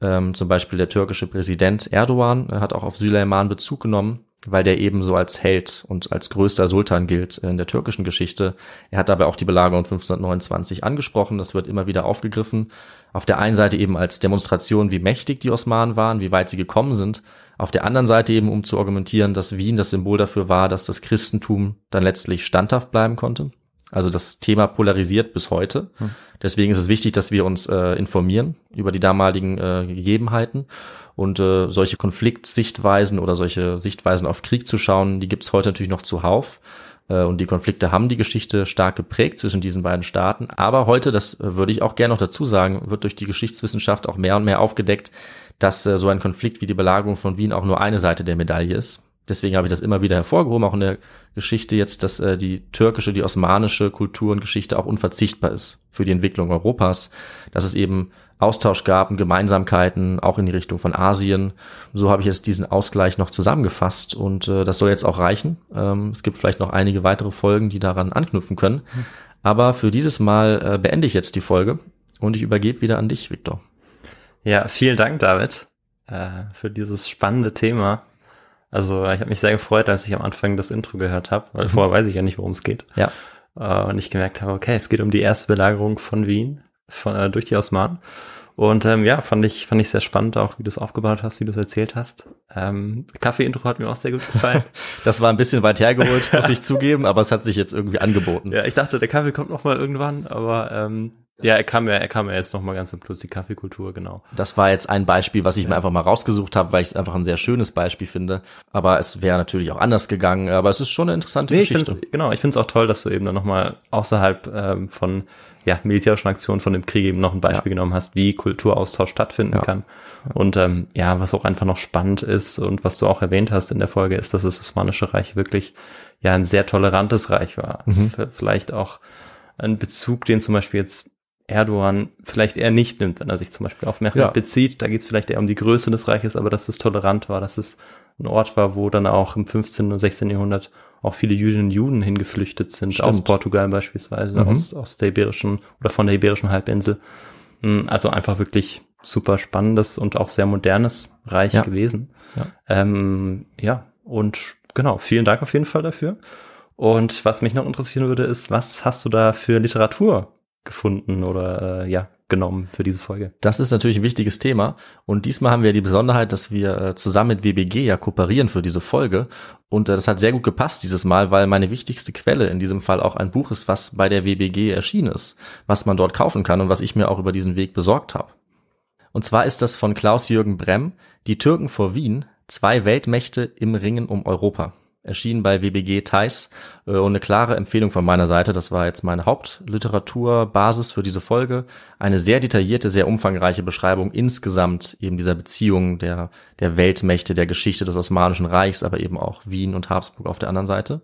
Ähm, zum Beispiel der türkische Präsident Erdogan hat auch auf Süleyman Bezug genommen weil der eben so als Held und als größter Sultan gilt in der türkischen Geschichte. Er hat dabei auch die Belagerung 1529 angesprochen, das wird immer wieder aufgegriffen. Auf der einen Seite eben als Demonstration, wie mächtig die Osmanen waren, wie weit sie gekommen sind. Auf der anderen Seite eben, um zu argumentieren, dass Wien das Symbol dafür war, dass das Christentum dann letztlich standhaft bleiben konnte. Also das Thema polarisiert bis heute. Hm. Deswegen ist es wichtig, dass wir uns äh, informieren über die damaligen äh, Gegebenheiten. Und äh, solche Konfliktsichtweisen oder solche Sichtweisen auf Krieg zu schauen, die gibt's heute natürlich noch zuhauf. Äh, und die Konflikte haben die Geschichte stark geprägt zwischen diesen beiden Staaten. Aber heute, das äh, würde ich auch gerne noch dazu sagen, wird durch die Geschichtswissenschaft auch mehr und mehr aufgedeckt, dass äh, so ein Konflikt wie die Belagerung von Wien auch nur eine Seite der Medaille ist. Deswegen habe ich das immer wieder hervorgehoben, auch in der Geschichte jetzt, dass äh, die türkische, die osmanische Kultur und Geschichte auch unverzichtbar ist für die Entwicklung Europas, dass es eben Austausch gaben, Gemeinsamkeiten, auch in die Richtung von Asien. So habe ich jetzt diesen Ausgleich noch zusammengefasst und äh, das soll jetzt auch reichen. Ähm, es gibt vielleicht noch einige weitere Folgen, die daran anknüpfen können. Mhm. Aber für dieses Mal äh, beende ich jetzt die Folge und ich übergebe wieder an dich, Victor. Ja, vielen Dank, David, äh, für dieses spannende Thema. Also ich habe mich sehr gefreut, als ich am Anfang das Intro gehört habe, weil mhm. vorher weiß ich ja nicht, worum es geht. Ja. Äh, und ich gemerkt habe, okay, es geht um die erste Belagerung von Wien von, äh, durch die Osmanen. Und ähm, ja, fand ich, fand ich sehr spannend, auch wie du es aufgebaut hast, wie du es erzählt hast. Ähm, Kaffee-Intro hat mir auch sehr gut gefallen. <laughs> das war ein bisschen weit hergeholt, muss ich zugeben, aber es hat sich jetzt irgendwie angeboten. Ja, ich dachte, der Kaffee kommt noch mal irgendwann, aber ähm, ja, er kam ja, er kam ja jetzt nochmal ganz im Plus, die Kaffeekultur, genau. Das war jetzt ein Beispiel, was ich ja. mir einfach mal rausgesucht habe, weil ich es einfach ein sehr schönes Beispiel finde. Aber es wäre natürlich auch anders gegangen, aber es ist schon eine interessante nee, Geschichte. Ich find's, genau, ich finde es auch toll, dass du eben dann nochmal außerhalb ähm, von ja, militärischen Aktionen von dem Krieg eben noch ein Beispiel ja. genommen hast, wie Kulturaustausch stattfinden ja. kann. Und ähm, ja, was auch einfach noch spannend ist und was du auch erwähnt hast in der Folge, ist, dass das Osmanische Reich wirklich ja ein sehr tolerantes Reich war. Mhm. Also vielleicht auch ein Bezug, den zum Beispiel jetzt Erdogan vielleicht eher nicht nimmt, wenn er sich zum Beispiel auf Merkel ja. bezieht. Da geht es vielleicht eher um die Größe des Reiches, aber dass es tolerant war, dass es ein Ort war, wo dann auch im 15. und 16. Jahrhundert auch viele Jüdinnen und Juden hingeflüchtet sind, Stimmt. aus Portugal beispielsweise, mhm. aus, aus der iberischen oder von der iberischen Halbinsel. Hm, also einfach wirklich super spannendes und auch sehr modernes Reich ja. gewesen. Ja. Ähm, ja, und genau, vielen Dank auf jeden Fall dafür. Und was mich noch interessieren würde, ist, was hast du da für Literatur gefunden oder äh, ja, genommen für diese Folge. Das ist natürlich ein wichtiges Thema. Und diesmal haben wir die Besonderheit, dass wir äh, zusammen mit WBG ja kooperieren für diese Folge. Und äh, das hat sehr gut gepasst dieses Mal, weil meine wichtigste Quelle in diesem Fall auch ein Buch ist, was bei der WBG erschienen ist, was man dort kaufen kann und was ich mir auch über diesen Weg besorgt habe. Und zwar ist das von Klaus-Jürgen Brem, Die Türken vor Wien, zwei Weltmächte im Ringen um Europa erschienen bei WBG Thais äh, und eine klare Empfehlung von meiner Seite. Das war jetzt meine Hauptliteraturbasis für diese Folge. Eine sehr detaillierte, sehr umfangreiche Beschreibung insgesamt eben dieser Beziehung der, der Weltmächte, der Geschichte des Osmanischen Reichs, aber eben auch Wien und Habsburg auf der anderen Seite.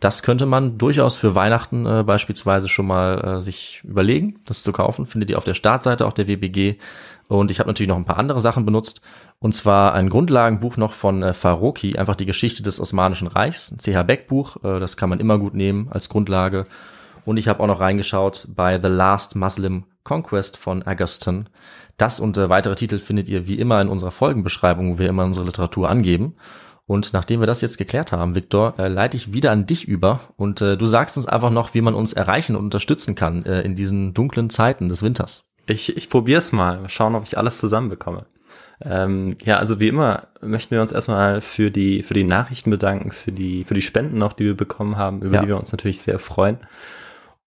Das könnte man durchaus für Weihnachten äh, beispielsweise schon mal äh, sich überlegen, das zu kaufen. Findet ihr auf der Startseite auch der WBG und ich habe natürlich noch ein paar andere Sachen benutzt. Und zwar ein Grundlagenbuch noch von äh, Faroki, einfach die Geschichte des Osmanischen Reichs, ein CH Beck Buch, äh, das kann man immer gut nehmen als Grundlage. Und ich habe auch noch reingeschaut bei The Last Muslim Conquest von Augustin. Das und äh, weitere Titel findet ihr wie immer in unserer Folgenbeschreibung, wo wir immer unsere Literatur angeben. Und nachdem wir das jetzt geklärt haben, Viktor, äh, leite ich wieder an dich über und äh, du sagst uns einfach noch, wie man uns erreichen und unterstützen kann äh, in diesen dunklen Zeiten des Winters. Ich, ich probiere es mal. mal schauen, ob ich alles zusammenbekomme. Ähm, ja, also wie immer möchten wir uns erstmal für die, für die Nachrichten bedanken, für die, für die Spenden noch, die wir bekommen haben, über ja. die wir uns natürlich sehr freuen.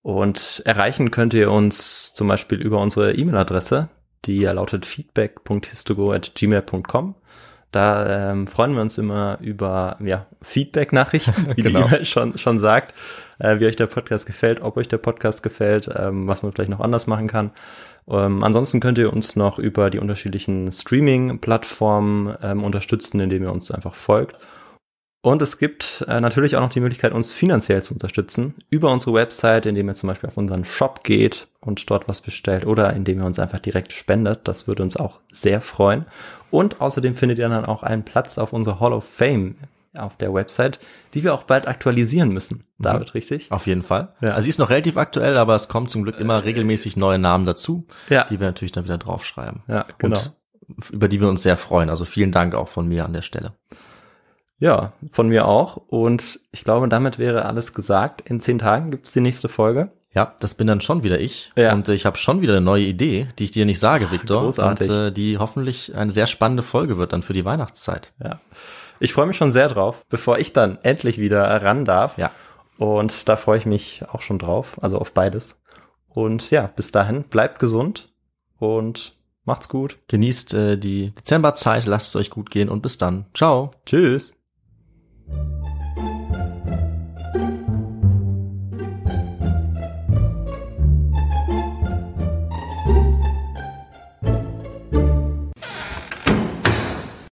Und erreichen könnt ihr uns zum Beispiel über unsere E-Mail-Adresse, die ja lautet feedback.histogo.gmail.com. Da ähm, freuen wir uns immer über ja, Feedback-Nachrichten, <laughs> wie genau. die E-Mail schon, schon sagt äh, wie euch der Podcast gefällt, ob euch der Podcast gefällt, ähm, was man vielleicht noch anders machen kann. Ähm, ansonsten könnt ihr uns noch über die unterschiedlichen Streaming-Plattformen ähm, unterstützen, indem ihr uns einfach folgt. Und es gibt äh, natürlich auch noch die Möglichkeit, uns finanziell zu unterstützen über unsere Website, indem ihr zum Beispiel auf unseren Shop geht und dort was bestellt oder indem ihr uns einfach direkt spendet. Das würde uns auch sehr freuen. Und außerdem findet ihr dann auch einen Platz auf unserer Hall of Fame auf der Website, die wir auch bald aktualisieren müssen. David, mhm. richtig? Auf jeden Fall. Ja. Also sie ist noch relativ aktuell, aber es kommen zum Glück immer regelmäßig neue Namen dazu, ja. die wir natürlich dann wieder draufschreiben. Ja, genau. Und über die wir uns sehr freuen. Also vielen Dank auch von mir an der Stelle. Ja, von mir auch. Und ich glaube, damit wäre alles gesagt. In zehn Tagen gibt's die nächste Folge. Ja, das bin dann schon wieder ich. Ja. Und ich habe schon wieder eine neue Idee, die ich dir nicht sage, Victor. Großartig. Und äh, die hoffentlich eine sehr spannende Folge wird dann für die Weihnachtszeit. Ja. Ich freue mich schon sehr drauf, bevor ich dann endlich wieder ran darf. Ja. Und da freue ich mich auch schon drauf, also auf beides. Und ja, bis dahin, bleibt gesund und macht's gut. Genießt äh, die Dezemberzeit, lasst es euch gut gehen und bis dann. Ciao. Tschüss.